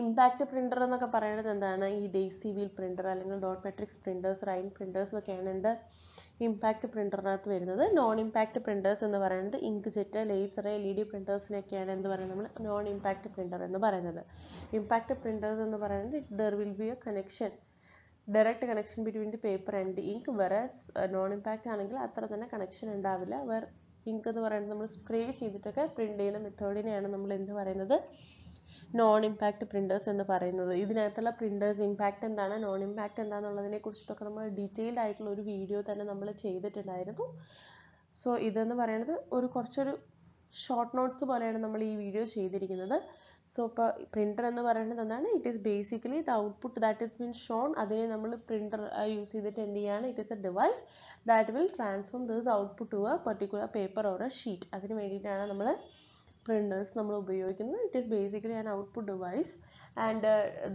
ഇമ്പാക്റ്റ് പ്രിൻറ്റർ എന്നൊക്കെ പറയുന്നത് എന്താണ് ഈ ഡെയ്സി വീൽ പ്രിൻറ്റർ അല്ലെങ്കിൽ dot matrix printers line printers ഒക്കെയാണ് എന്ത് ഇമ്പാക്റ്റ് പ്രിൻറ്ററിനകത്ത് വരുന്നത് നോൺ ഇമ്പാക്റ്റ് പ്രിൻറ്റേഴ്സ് എന്ന് പറയുന്നത് ink jet laser L E D പ്രിൻറ്റേഴ്സിനൊക്കെയാണ് എന്ത് പറയുന്നത് നമ്മൾ നോൺ ഇമ്പാക്റ്റ് പ്രിൻറ്റർ എന്ന് പറയുന്നത് ഇമ്പാക്റ്റ് പ്രിൻറ്റേഴ്സ് എന്ന് പറയുന്നത് there will be a connection direct connection between the paper and the ink whereas non impact ആണെങ്കിൽ അത്ര തന്നെ കണക്ഷൻ ഉണ്ടാവില്ല വേർ ഇങ്ക് എന്ന് പറയുന്നത് നമ്മൾ സ്പ്രേ ചെയ്തിട്ടൊക്കെ പ്രിൻ്റ് ചെയ്യുന്ന മെത്തേഡിനെയാണ് നമ്മൾ എന്ത് പറയുന്നത് നോൺ ഇമ്പാക്റ്റ് പ്രിൻറ്റേഴ്സ് എന്ന് പറയുന്നത് ഇതിനകത്തുള്ള പ്രിൻറ്റേഴ്സ് ഇമ്പാക്റ്റ് എന്താണ് നോൺ ഇമ്പാക്റ്റ് എന്താണെന്നുള്ളതിനെ കുറിച്ചിട്ടൊക്കെ നമ്മൾ ഡീറ്റെയിൽഡ് ആയിട്ടുള്ള ഒരു വീഡിയോ തന്നെ നമ്മൾ ചെയ്തിട്ടുണ്ടായിരുന്നു സോ ഇതെന്ന് പറയുന്നത് ഒരു കുറച്ചൊരു ഷോർട്ട് നോട്ട്സ് പോലെയാണ് നമ്മൾ ഈ വീഡിയോ ചെയ്തിരിക്കുന്നത് സോ ഇപ്പോൾ പ്രിൻറ്റർ എന്ന് പറയുന്നത് എന്താണ് it is basically the output that is been shown അതിനെ നമ്മൾ പ്രിൻറ്റർ യൂസ് ചെയ്തിട്ട് എന്ത് ചെയ്യാണ് it is a device that will transform this output to a particular paper or a sheet അതിന് വേണ്ടിയിട്ടാണ് നമ്മൾ പ്രിൻറ്റേഴ്സ് നമ്മൾ ഉപയോഗിക്കുന്നത് it is basically an output device and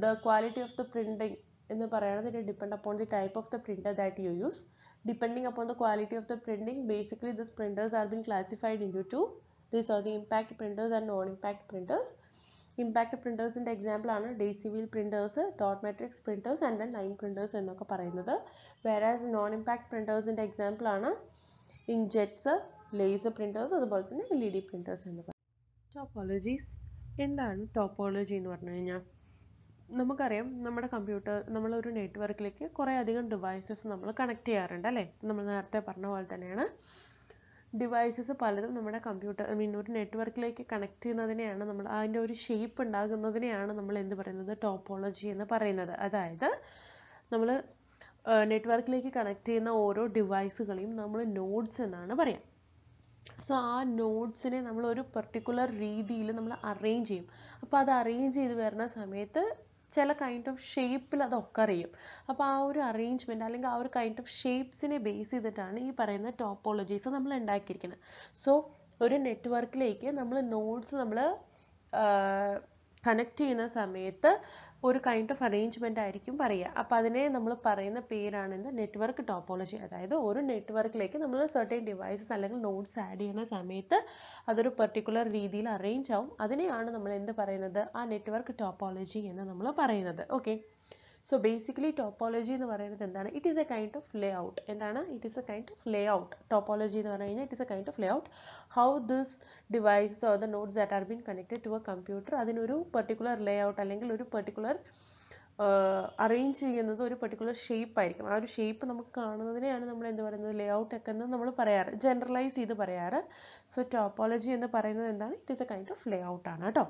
the quality of the printing എന്ന് പറയുന്നത് it depend upon the type of the printer that you use depending upon the quality of the printing basically this printers are been classified into these are the impact printers and non-impact printers impact പ്രിൻറ്റേഴ്സിൻ്റെ എക്സാമ്പിളാണ് സി wheel printers dot matrix printers and then line printers എന്നൊക്കെ പറയുന്നത് വേറാസ് non impact പ്രിൻറ്റേഴ്സിൻ്റെ എക്സാമ്പിളാണ് ഇൻജെറ്റ്സ് laser printers അതുപോലെ തന്നെ L E D printers എന്ന് topologies എന്താണ് ടോപ്പോളജി എന്ന് പറഞ്ഞു കഴിഞ്ഞാൽ നമുക്കറിയാം നമ്മുടെ കമ്പ്യൂട്ടർ നമ്മളൊരു നെറ്റ്വർക്കിലേക്ക് കുറേ അധികം ഡിവൈസസ് നമ്മൾ കണക്ട് ചെയ്യാറുണ്ട് അല്ലേ നമ്മൾ നേരത്തെ പറഞ്ഞ പോലെ തന്നെയാണ് ഡിവൈസസ് പലതും നമ്മുടെ കമ്പ്യൂട്ടർ ഐ മീൻ ഒരു നെറ്റ്വർക്കിലേക്ക് കണക്ട് ചെയ്യുന്നതിനെയാണ് നമ്മൾ അതിൻ്റെ ഒരു ഷേപ്പ് ഉണ്ടാകുന്നതിനെയാണ് നമ്മൾ എന്ത് പറയുന്നത് ടോപ്പോളജി എന്ന് പറയുന്നത് അതായത് നമ്മൾ നെറ്റ്വർക്കിലേക്ക് കണക്ട് ചെയ്യുന്ന ഓരോ ഡിവൈസുകളെയും നമ്മൾ നോഡ്സ് എന്നാണ് പറയാം സോ ആ നോഡ്സിനെ നമ്മൾ ഒരു പെർട്ടിക്കുലർ രീതിയിൽ നമ്മൾ അറേഞ്ച് ചെയ്യും അപ്പോൾ അത് അറേഞ്ച് ചെയ്ത് വരുന്ന സമയത്ത് ചില കൈൻഡ് ഓഫ് ഷേപ്പിൽ അത് അറിയും അപ്പോൾ ആ ഒരു അറേഞ്ച്മെൻറ്റ് അല്ലെങ്കിൽ ആ ഒരു കൈൻഡ് ഓഫ് ഷേപ്സിനെ ബേസ് ചെയ്തിട്ടാണ് ഈ പറയുന്ന ടോപ്പോളജീസ് നമ്മൾ ഉണ്ടാക്കിയിരിക്കുന്നത് സോ ഒരു നെറ്റ്വർക്കിലേക്ക് നമ്മൾ നോഡ്സ് നമ്മൾ കണക്ട് ചെയ്യുന്ന സമയത്ത് ഒരു കൈൻഡ് ഓഫ് അറേഞ്ച്മെൻ്റ് ആയിരിക്കും പറയുക അപ്പോൾ അതിനെ നമ്മൾ പറയുന്ന പേരാണെന്ന് നെറ്റ്വർക്ക് ടോപ്പോളജി അതായത് ഒരു നെറ്റ്വർക്കിലേക്ക് നമ്മൾ സർട്ടേൺ ഡിവൈസസ് അല്ലെങ്കിൽ നോട്ട്സ് ആഡ് ചെയ്യുന്ന സമയത്ത് അതൊരു പെർട്ടിക്കുലർ രീതിയിൽ അറേഞ്ച് ആവും അതിനെയാണ് നമ്മൾ എന്ത് പറയുന്നത് ആ നെറ്റ്വർക്ക് ടോപ്പോളജി എന്ന് നമ്മൾ പറയുന്നത് ഓക്കെ സോ ബേസിക്കലി ടോപ്പോളജി എന്ന് പറയുന്നത് എന്താണ് it is a kind of layout എന്താണ് it is a kind of layout topology എന്ന് പറഞ്ഞു കഴിഞ്ഞാൽ it is a kind of layout how this devices or the nodes that are been connected to a computer അതിനൊരു particular layout അല്ലെങ്കിൽ ഒരു particular arrange uh, ചെയ്യുന്നത് ഒരു particular shape ആയിരിക്കും ആ ഒരു ഷേപ്പ് നമുക്ക് കാണുന്നതിനെയാണ് നമ്മൾ എന്ത് പറയുന്നത് ലേ ഔട്ട് ഒക്കെ എന്ന് നമ്മൾ പറയാറ് ജനറലൈസ് ചെയ്ത് പറയാറ് സോ ടോപ്പോളജി എന്ന് പറയുന്നത് എന്താണ് it is a kind of layout ആണ് കേട്ടോ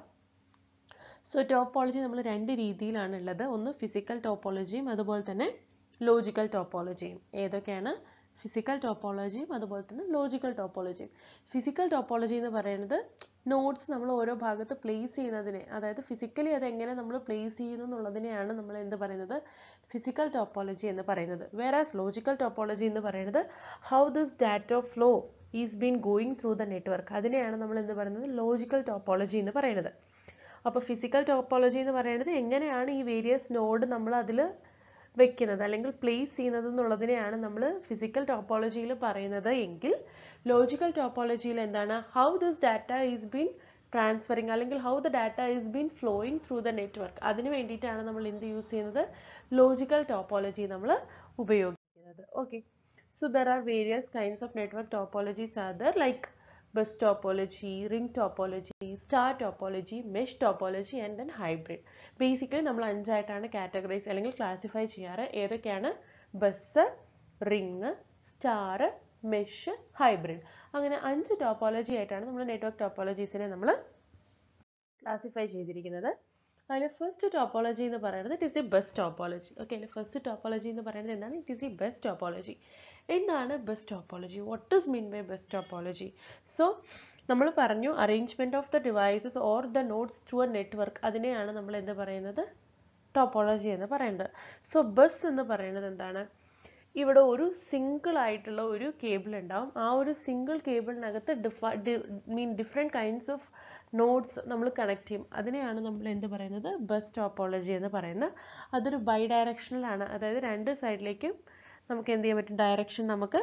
സോ ടോപ്പോളജി നമ്മൾ രണ്ട് രീതിയിലാണ് ഉള്ളത് ഒന്ന് ഫിസിക്കൽ ടോപ്പോളജിയും അതുപോലെ തന്നെ ലോജിക്കൽ ടോപ്പോളജിയും ഏതൊക്കെയാണ് ഫിസിക്കൽ ടോപ്പോളജിയും അതുപോലെ തന്നെ ലോജിക്കൽ ടോപ്പോളജിയും ഫിസിക്കൽ ടോപ്പോളജി എന്ന് പറയുന്നത് നോട്ട്സ് നമ്മൾ ഓരോ ഭാഗത്ത് പ്ലേസ് ചെയ്യുന്നതിനെ അതായത് ഫിസിക്കലി അത് എങ്ങനെ നമ്മൾ പ്ലേസ് ചെയ്യുന്നു എന്നുള്ളതിനെയാണ് നമ്മൾ എന്ത് പറയുന്നത് ഫിസിക്കൽ ടോപ്പോളജി എന്ന് പറയുന്നത് ആസ് ലോജിക്കൽ ടോപ്പോളജി എന്ന് പറയുന്നത് how this data flow is been going through the network അതിനെയാണ് നമ്മൾ എന്ത് പറയുന്നത് ലോജിക്കൽ ടോപ്പോളജി എന്ന് പറയുന്നത് അപ്പോൾ ഫിസിക്കൽ ടോപ്പോളജി എന്ന് പറയുന്നത് എങ്ങനെയാണ് ഈ വേരിയസ് നോഡ് നമ്മൾ അതിൽ വെക്കുന്നത് അല്ലെങ്കിൽ പ്ലേസ് ചെയ്യുന്നത് എന്നുള്ളതിനെയാണ് നമ്മൾ ഫിസിക്കൽ ടോപ്പോളജിയിൽ പറയുന്നത് എങ്കിൽ ലോജിക്കൽ ടോപ്പോളജിയിൽ എന്താണ് how this data is been transferring അല്ലെങ്കിൽ how the data is been flowing through the network അതിന് വേണ്ടിയിട്ടാണ് നമ്മൾ എന്ത് യൂസ് ചെയ്യുന്നത് ലോജിക്കൽ ടോപ്പോളജി നമ്മൾ ഉപയോഗിക്കുന്നത് okay so there are various kinds of network topologies are there like bus topology, ring topology, star topology, mesh topology and then hybrid. Basically നമ്മൾ അഞ്ചായിട്ടാണ് categorise അല്ലെങ്കിൽ classify ചെയ്യാറ് ഏതൊക്കെയാണ് bus ring star mesh hybrid അങ്ങനെ അഞ്ച് topology ആയിട്ടാണ് നമ്മൾ network ടോപ്പോളജീസിനെ നമ്മൾ classify ചെയ്തിരിക്കുന്നത് അതിൽ ഫസ്റ്റ് ടോപ്പോളജി എന്ന് പറയുന്നത് it is a bus topology okay first topology എന്ന് പറയുന്നത് എന്താണ് it is a bus topology എന്താണ് bus topology what is mean by bus topology so നമ്മൾ പറഞ്ഞു arrangement of the devices or the nodes to a network അതിനെയാണ് നമ്മൾ എന്ത് പറയുന്നത് ടോപ്പോളജി എന്ന് പറയുന്നത് സോ ബസ് എന്ന് പറയുന്നത് എന്താണ് ഇവിടെ ഒരു സിംഗിൾ ആയിട്ടുള്ള ഒരു കേബിൾ ഉണ്ടാവും ആ ഒരു സിംഗിൾ കേബിളിനകത്ത് diff mean different kinds of nodes നമ്മൾ കണക്ട് ചെയ്യും അതിനെയാണ് നമ്മൾ എന്ത് പറയുന്നത് ബസ് ടോപ്പോളജി എന്ന് പറയുന്നത് അതൊരു ബൈ ഡയറക്ഷനിലാണ് അതായത് രണ്ട് സൈഡിലേക്കും നമുക്ക് എന്ത് ചെയ്യാൻ പറ്റും ഡയറക്ഷൻ നമുക്ക്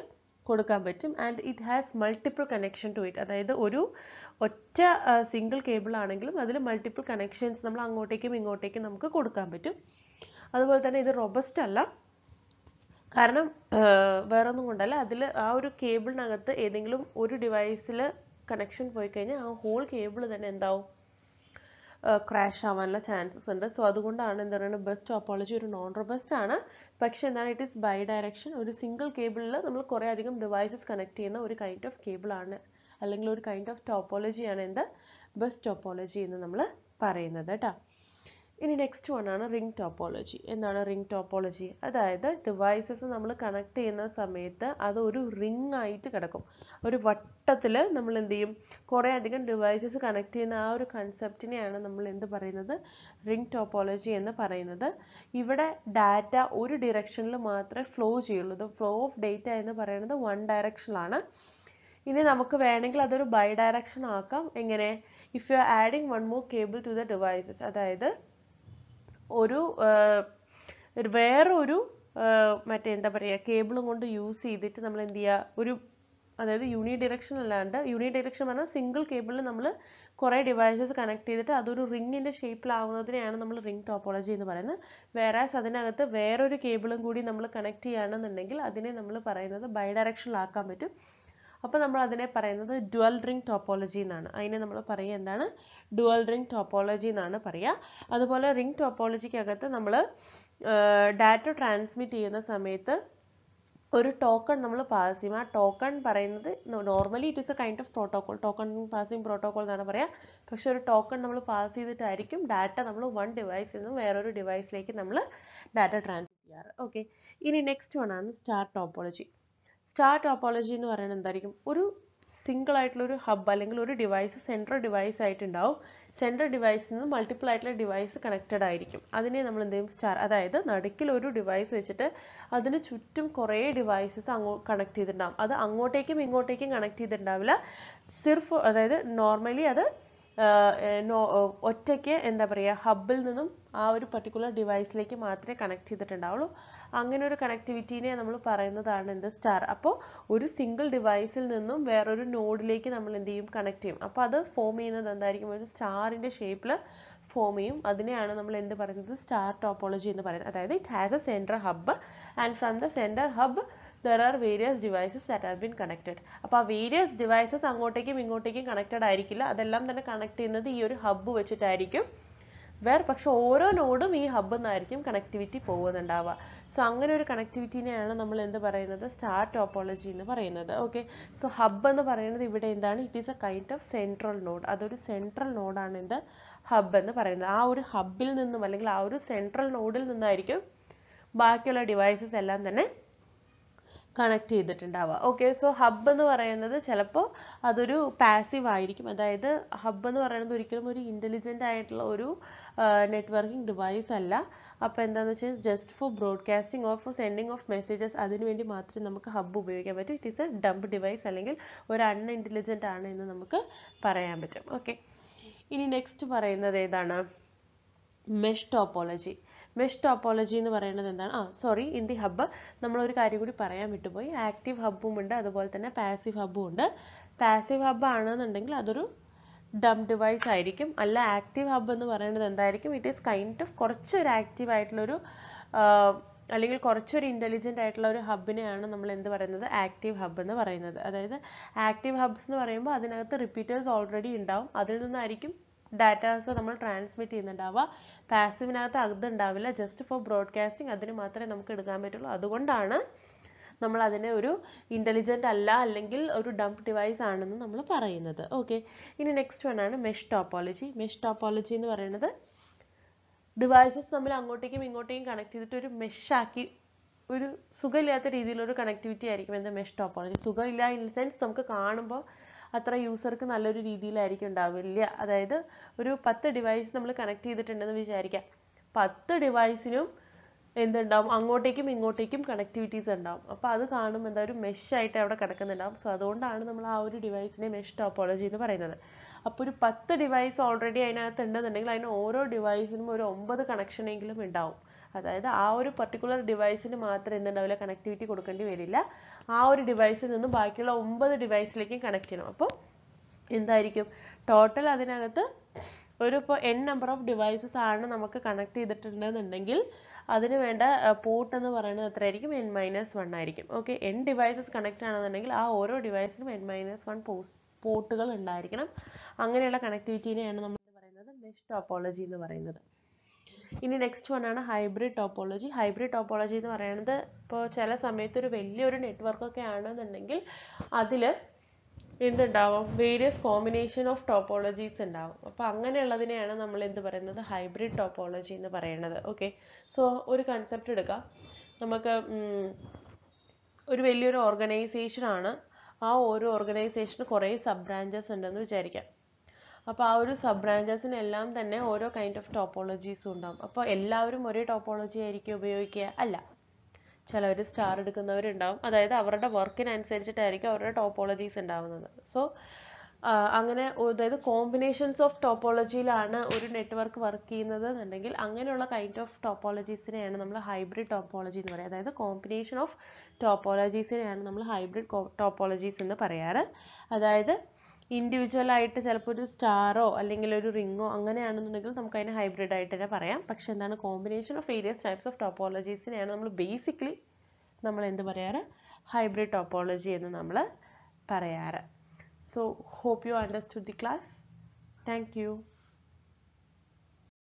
കൊടുക്കാൻ പറ്റും and it has multiple connection to it അതായത് ഒരു ഒറ്റ സിംഗിൾ കേബിൾ ആണെങ്കിലും അതിൽ മൾട്ടിപ്പിൾ കണക്ഷൻസ് നമ്മൾ അങ്ങോട്ടേക്കും ഇങ്ങോട്ടേക്കും നമുക്ക് കൊടുക്കാൻ പറ്റും അതുപോലെ തന്നെ ഇത് റോബസ്റ്റ് അല്ല കാരണം വേറൊന്നും കൊണ്ടല്ല അതിൽ ആ ഒരു കേബിളിനകത്ത് ഏതെങ്കിലും ഒരു ഡിവൈസിൽ കണക്ഷൻ പോയി കഴിഞ്ഞാൽ ആ ഹോൾ കേബിൾ തന്നെ എന്താവും ക്രാഷ് ആവാനുള്ള ചാൻസസ് ഉണ്ട് സോ അതുകൊണ്ടാണ് എന്താ പറയുക ബെസ്റ്റ് ടോപ്പോളജി ഒരു നോൺ റോബസ്റ്റ് ആണ് പക്ഷേ എന്താണ് ഇറ്റ് ഈസ് ബൈ ഡയറക്ഷൻ ഒരു സിംഗിൾ കേബിളിൽ നമ്മൾ കുറേ അധികം ഡിവൈസസ് കണക്ട് ചെയ്യുന്ന ഒരു കൈൻഡ് ഓഫ് കേബിളാണ് അല്ലെങ്കിൽ ഒരു കൈൻഡ് ഓഫ് ടോപ്പോളജിയാണ് എന്ത് ബെസ്റ്റ് ടോപ്പോളജി എന്ന് നമ്മൾ പറയുന്നത് കേട്ടോ ഇനി നെക്സ്റ്റ് വൺ ആണ് റിംഗ് ടോപ്പോളജി എന്താണ് റിംഗ് ടോപ്പോളജി അതായത് ഡിവൈസസ് നമ്മൾ കണക്ട് ചെയ്യുന്ന സമയത്ത് അത് ഒരു റിംഗ് ആയിട്ട് കിടക്കും ഒരു വട്ടത്തിൽ നമ്മൾ എന്ത് ചെയ്യും കുറേ അധികം ഡിവൈസസ് കണക്ട് ചെയ്യുന്ന ആ ഒരു കൺസെപ്റ്റിനെയാണ് നമ്മൾ എന്ത് പറയുന്നത് റിംഗ് ടോപ്പോളജി എന്ന് പറയുന്നത് ഇവിടെ ഡാറ്റ ഒരു ഡിറക്ഷനിൽ മാത്രമേ ഫ്ലോ ചെയ്യുള്ളൂ ഫ്ലോ ഓഫ് ഡേറ്റ എന്ന് പറയുന്നത് വൺ ഡയറക്ഷനിലാണ് ഇനി നമുക്ക് വേണമെങ്കിൽ അതൊരു ബൈ ഡയറക്ഷൻ ആക്കാം എങ്ങനെ if you are adding one more cable to the devices അതായത് ഒരു വേറൊരു മറ്റേ എന്താ പറയുക കേബിളും കൊണ്ട് യൂസ് ചെയ്തിട്ട് നമ്മൾ എന്ത് ചെയ്യുക ഒരു അതായത് യൂണി ഡിറക്ഷൻ അല്ലാണ്ട് യൂണി ഡിറക്ഷൻ പറഞ്ഞാൽ സിംഗിൾ കേബിളിൽ നമ്മൾ കുറേ ഡിവൈസസ് കണക്ട് ചെയ്തിട്ട് അതൊരു റിങ്ങിൻ്റെ ഷേപ്പിലാവുന്നതിനെയാണ് നമ്മൾ റിംഗ് ടോപ്പോളജി എന്ന് പറയുന്നത് വേറാസ് അതിനകത്ത് വേറൊരു കേബിളും കൂടി നമ്മൾ കണക്ട് ചെയ്യുകയാണെന്നുണ്ടെങ്കിൽ അതിനെ നമ്മൾ പറയുന്നത് ബൈ ഡയറക്ഷനിലാക്കാൻ പറ്റും അപ്പോൾ നമ്മൾ അതിനെ പറയുന്നത് ഡുവൽ റിംഗ് ടോപ്പോളജി എന്നാണ് അതിനെ നമ്മൾ പറയുക എന്താണ് ഡുവൽ റിംഗ് ടോപ്പോളജി എന്നാണ് പറയുക അതുപോലെ റിംഗ് ടോപ്പോളജിക്കകത്ത് നമ്മൾ ഡാറ്റ ട്രാൻസ്മിറ്റ് ചെയ്യുന്ന സമയത്ത് ഒരു ടോക്കൺ നമ്മൾ പാസ് ചെയ്യും ആ ടോക്കൺ പറയുന്നത് normally it is a kind of protocol token passing protocol എന്നാണ് പറയുക പക്ഷെ ഒരു ടോക്കൺ നമ്മൾ പാസ് ചെയ്തിട്ടായിരിക്കും ഡാറ്റ നമ്മൾ വൺ ഡിവൈസിൽ നിന്നും വേറൊരു ഡിവൈസിലേക്ക് നമ്മൾ ഡാറ്റ ട്രാൻസ്മിറ്റ് ചെയ്യാറ് ഓക്കെ ഇനി നെക്സ്റ്റ് വൺ ആണ് സ്റ്റാർ ടോപ്പോളജി സ്റ്റാർ ടോപ്പോളജി എന്ന് പറയുന്നത് എന്തായിരിക്കും ഒരു സിംഗിൾ ആയിട്ടുള്ള ഒരു ഹബ്ബ് അല്ലെങ്കിൽ ഒരു ഡിവൈസ് സെൻട്രൽ ഡിവൈസ് ആയിട്ടുണ്ടാവും സെൻട്രൽ ഡിവൈസിൽ നിന്ന് മൾട്ടിപ്പിൾ ആയിട്ടുള്ള ഡിവൈസ് കണക്റ്റഡ് ആയിരിക്കും അതിനെ നമ്മൾ എന്ത് ചെയ്യും സ്റ്റാർ അതായത് നടുക്കിൽ ഒരു ഡിവൈസ് വെച്ചിട്ട് അതിന് ചുറ്റും കുറേ ഡിവൈസസ് അങ്ങോ കണക്ട് ചെയ്തിട്ടുണ്ടാവും അത് അങ്ങോട്ടേക്കും ഇങ്ങോട്ടേക്കും കണക്ട് ചെയ്തിട്ടുണ്ടാവില്ല സിർഫ് അതായത് നോർമലി അത് ഒറ്റയ്ക്ക് എന്താ പറയുക ഹബ്ബിൽ നിന്നും ആ ഒരു പർട്ടിക്കുലർ ഡിവൈസിലേക്ക് മാത്രമേ കണക്ട് ചെയ്തിട്ടുണ്ടാവുള്ളൂ അങ്ങനെ ഒരു കണക്ടിവിറ്റീനെ നമ്മൾ പറയുന്നതാണ് എന്ത് സ്റ്റാർ അപ്പോൾ ഒരു സിംഗിൾ ഡിവൈസിൽ നിന്നും വേറൊരു നോഡിലേക്ക് നമ്മൾ എന്ത് ചെയ്യും കണക്ട് ചെയ്യും അപ്പോൾ അത് ഫോം ചെയ്യുന്നത് എന്തായിരിക്കും ഒരു സ്റ്റാറിൻ്റെ ഷേപ്പിൽ ഫോം ചെയ്യും അതിനെയാണ് നമ്മൾ എന്ത് പറയുന്നത് സ്റ്റാർ ടോപ്പോളജി എന്ന് പറയുന്നത് അതായത് it has a central hub and from the central hub there are various devices that are been connected അപ്പോൾ ആ വേരിയസ് ഡിവൈസസ് അങ്ങോട്ടേക്കും ഇങ്ങോട്ടേക്കും കണക്റ്റഡ് ആയിരിക്കില്ല അതെല്ലാം തന്നെ കണക്ട് ചെയ്യുന്നത് ഈ ഒരു ഹബ്ബ് വെച്ചിട്ടായിരിക്കും വേറെ പക്ഷെ ഓരോ നോഡും ഈ ഹബ്ബിൽ നിന്നായിരിക്കും കണക്ടിവിറ്റി പോകുന്നുണ്ടാവുക സോ അങ്ങനെ ഒരു കണക്ടിവിറ്റിനെയാണ് നമ്മൾ എന്ത് പറയുന്നത് സ്റ്റാർ ടോപ്പോളജി എന്ന് പറയുന്നത് ഓക്കെ സോ ഹബ്ബ് എന്ന് പറയുന്നത് ഇവിടെ എന്താണ് it is a kind of central node അതൊരു സെൻട്രൽ നോഡാണ് എന്ത് ഹബ്ബ് എന്ന് പറയുന്നത് ആ ഒരു ഹബ്ബിൽ നിന്നും അല്ലെങ്കിൽ ആ ഒരു സെൻട്രൽ നോഡിൽ നിന്നായിരിക്കും ബാക്കിയുള്ള ഡിവൈസസ് എല്ലാം തന്നെ കണക്ട് ചെയ്തിട്ടുണ്ടാവുക ഓക്കെ സോ ഹബ് എന്ന് പറയുന്നത് ചിലപ്പോൾ അതൊരു പാസീവ് ആയിരിക്കും അതായത് ഹബ് എന്ന് പറയുന്നത് ഒരിക്കലും ഒരു ഇൻ്റലിജൻ്റ് ആയിട്ടുള്ള ഒരു നെറ്റ്വർക്കിംഗ് ഡിവൈസ് അല്ല അപ്പോൾ എന്താണെന്ന് വെച്ചാൽ just for broadcasting or for sending of messages അതിനുവേണ്ടി മാത്രമേ നമുക്ക് ഹബ്ബ് ഉപയോഗിക്കാൻ പറ്റൂ it is a dump device അല്ലെങ്കിൽ ഒരു അൺ ഇൻ്റലിജൻ്റ് ആണ് എന്ന് നമുക്ക് പറയാൻ പറ്റും ഓക്കെ ഇനി നെക്സ്റ്റ് പറയുന്നത് ഏതാണ് മെഷ് ടോപ്പോളജി മെഷ് ടോപ്പോളജി എന്ന് പറയുന്നത് എന്താണ് ആ സോറി ഇൻ ദി ഹബ്ബ് നമ്മളൊരു കാര്യം കൂടി പറയാൻ വിട്ടുപോയി ആക്റ്റീവ് ഹബ്ബും ഉണ്ട് അതുപോലെ തന്നെ പാസീവ് ഹബ്ബും ഉണ്ട് പാസീവ് ഹബ്ബ് ആണെന്നുണ്ടെങ്കിൽ അതൊരു ഡം ഡിവൈസ് ആയിരിക്കും അല്ല ആക്റ്റീവ് ഹബ്ബ് എന്ന് പറയുന്നത് എന്തായിരിക്കും ഇറ്റ് ഈസ് കൈൻഡ് ഓഫ് കുറച്ചൊരു ആക്റ്റീവ് ആയിട്ടുള്ളൊരു അല്ലെങ്കിൽ കുറച്ചൊരു ഇൻ്റലിജൻ്റ് ആയിട്ടുള്ള ഒരു ഹബിനെയാണ് നമ്മൾ എന്ത് പറയുന്നത് ആക്റ്റീവ് ഹബ് എന്ന് പറയുന്നത് അതായത് ആക്റ്റീവ് ഹബ്സ് എന്ന് പറയുമ്പോൾ അതിനകത്ത് റിപ്പീറ്റേഴ്സ് ഓൾറെഡി ഉണ്ടാവും അതിൽ നിന്നായിരിക്കും ഡാറ്റാസ് നമ്മൾ ട്രാൻസ്മിറ്റ് ചെയ്യുന്നുണ്ടാവുക പാസീവിനകത്ത് അതുണ്ടാവില്ല ജസ്റ്റ് ഫോർ ബ്രോഡ്കാസ്റ്റിംഗ് അതിന് മാത്രമേ നമുക്ക് എടുക്കാൻ പറ്റുള്ളൂ അതുകൊണ്ടാണ് നമ്മൾ അതിനെ ഒരു ഇൻ്റലിജൻ്റ് അല്ല അല്ലെങ്കിൽ ഒരു ഡംപ് ഡിവൈസ് ആണെന്ന് നമ്മൾ പറയുന്നത് ഓക്കെ ഇനി നെക്സ്റ്റ് വൺ ആണ് മെഷ് ടോപ്പോളജി മെഷ് ടോപ്പോളജി എന്ന് പറയുന്നത് ഡിവൈസസ് നമ്മൾ അങ്ങോട്ടേക്കും ഇങ്ങോട്ടേക്കും കണക്ട് ചെയ്തിട്ട് ഒരു മെഷാക്കി ഒരു സുഖമില്ലാത്ത രീതിയിലൊരു കണക്ടിവിറ്റി ആയിരിക്കും എന്താ മെഷ് ടോപ്പോളജി സുഖമില്ല ഇൻ സെൻസ് നമുക്ക് കാണുമ്പോൾ അത്ര യൂസർക്ക് നല്ലൊരു രീതിയിലായിരിക്കും ഉണ്ടാവില്ല അതായത് ഒരു പത്ത് ഡിവൈസ് നമ്മൾ കണക്ട് ചെയ്തിട്ടുണ്ടെന്ന് വിചാരിക്കാം പത്ത് ഡിവൈസിനും എന്തുണ്ടാവും അങ്ങോട്ടേക്കും ഇങ്ങോട്ടേക്കും കണക്ടിവിറ്റീസ് ഉണ്ടാവും അപ്പോൾ അത് കാണും എന്താ ഒരു മെഷ് ആയിട്ട് അവിടെ കിടക്കുന്നുണ്ടാവും സോ അതുകൊണ്ടാണ് നമ്മൾ ആ ഒരു ഡിവൈസിനെ മെഷ് ടോപ്പോളജി എന്ന് പറയുന്നത് അപ്പോൾ ഒരു പത്ത് ഡിവൈസ് ഓൾറെഡി അതിനകത്ത് ഉണ്ടെന്നുണ്ടെങ്കിൽ അതിന് ഓരോ ഡിവൈസിനും ഒരു ഒമ്പത് കണക്ഷനെങ്കിലും ഉണ്ടാവും അതായത് ആ ഒരു പർട്ടിക്കുലർ ഡിവൈസിന് മാത്രം എന്തുണ്ടാവില്ല കണക്ടിവിറ്റി കൊടുക്കേണ്ടി വരില്ല ആ ഒരു ഡിവൈസിൽ നിന്ന് ബാക്കിയുള്ള ഒമ്പത് ഡിവൈസിലേക്കും കണക്ട് ചെയ്യണം അപ്പോൾ എന്തായിരിക്കും ടോട്ടൽ അതിനകത്ത് ഒരു ഇപ്പോൾ എൻ നമ്പർ ഓഫ് ഡിവൈസസ് ആണ് നമുക്ക് കണക്ട് ചെയ്തിട്ടുണ്ടെന്നുണ്ടെങ്കിൽ അതിന് വേണ്ട പോർട്ട് എന്ന് പറയുന്നത് എത്രയായിരിക്കും എൻ മൈനസ് വൺ ആയിരിക്കും ഓക്കെ എൻ ഡിവൈസസ് കണക്ട് ആണെന്നുണ്ടെങ്കിൽ ആ ഓരോ ഡിവൈസിനും എൻ മൈനസ് വൺ പോർട്ടുകൾ ഉണ്ടായിരിക്കണം അങ്ങനെയുള്ള കണക്ടിവിറ്റീനെയാണ് നമ്മൾ പറയുന്നത് മെഷ് ടോപ്പോളജി എന്ന് പറയുന്നത് ഇനി നെക്സ്റ്റ് വൺ ആണ് ഹൈബ്രിഡ് ടോപ്പോളജി ഹൈബ്രിഡ് ടോപ്പോളജി എന്ന് പറയുന്നത് ഇപ്പോൾ ചില സമയത്ത് ഒരു വലിയൊരു നെറ്റ്വർക്കൊക്കെ ആണെന്നുണ്ടെങ്കിൽ അതിൽ എന്തുണ്ടാവും വേരിയസ് കോമ്പിനേഷൻ ഓഫ് ടോപ്പോളജീസ് ഉണ്ടാവും അപ്പോൾ അങ്ങനെയുള്ളതിനെയാണ് നമ്മൾ എന്ത് പറയുന്നത് ഹൈബ്രിഡ് ടോപ്പോളജി എന്ന് പറയുന്നത് ഓക്കെ സോ ഒരു കൺസെപ്റ്റ് എടുക്കാം നമുക്ക് ഒരു വലിയൊരു ഓർഗനൈസേഷൻ ആണ് ആ ഓരോ ഓർഗനൈസേഷന് കുറേ സബ് ബ്രാഞ്ചസ് ഉണ്ടെന്ന് വിചാരിക്കാം അപ്പോൾ ആ ഒരു സബ് ബ്രാഞ്ചസിനെല്ലാം തന്നെ ഓരോ കൈൻഡ് ഓഫ് ടോപ്പോളജീസും ഉണ്ടാവും അപ്പോൾ എല്ലാവരും ഒരേ ടോപ്പോളജി ആയിരിക്കും ഉപയോഗിക്കുക അല്ല ചിലവർ സ്റ്റാർ എടുക്കുന്നവരുണ്ടാവും അതായത് അവരുടെ വർക്കിനനുസരിച്ചിട്ടായിരിക്കും അവരുടെ ടോപ്പോളജീസ് ഉണ്ടാവുന്നത് സോ അങ്ങനെ അതായത് കോമ്പിനേഷൻസ് ഓഫ് ടോപ്പോളജിയിലാണ് ഒരു നെറ്റ്വർക്ക് വർക്ക് ചെയ്യുന്നത് എന്നുണ്ടെങ്കിൽ അങ്ങനെയുള്ള കൈൻഡ് ഓഫ് ടോപ്പോളജീസിനെയാണ് നമ്മൾ ഹൈബ്രിഡ് ടോപ്പോളജി എന്ന് പറയുക അതായത് കോമ്പിനേഷൻ ഓഫ് ടോപ്പോളജീസിനെയാണ് നമ്മൾ ഹൈബ്രിഡ് ടോപ്പോളജീസ് എന്ന് പറയാറ് അതായത് ഇൻഡിവിജ്വലായിട്ട് ചിലപ്പോൾ ഒരു സ്റ്റാറോ അല്ലെങ്കിൽ ഒരു റിങ്ങോ അങ്ങനെയാണെന്നുണ്ടെങ്കിൽ നമുക്ക് അതിനെ ഹൈബ്രിഡ് ആയിട്ട് തന്നെ പറയാം പക്ഷെ എന്താണ് combination of various types of ടോപ്പോളജീസിനെയാണ് നമ്മൾ ബേസിക്കലി നമ്മൾ എന്ത് പറയാറ് ഹൈബ്രിഡ് ടോപ്പോളജി എന്ന് നമ്മൾ പറയാറ് so hope you understood the class thank U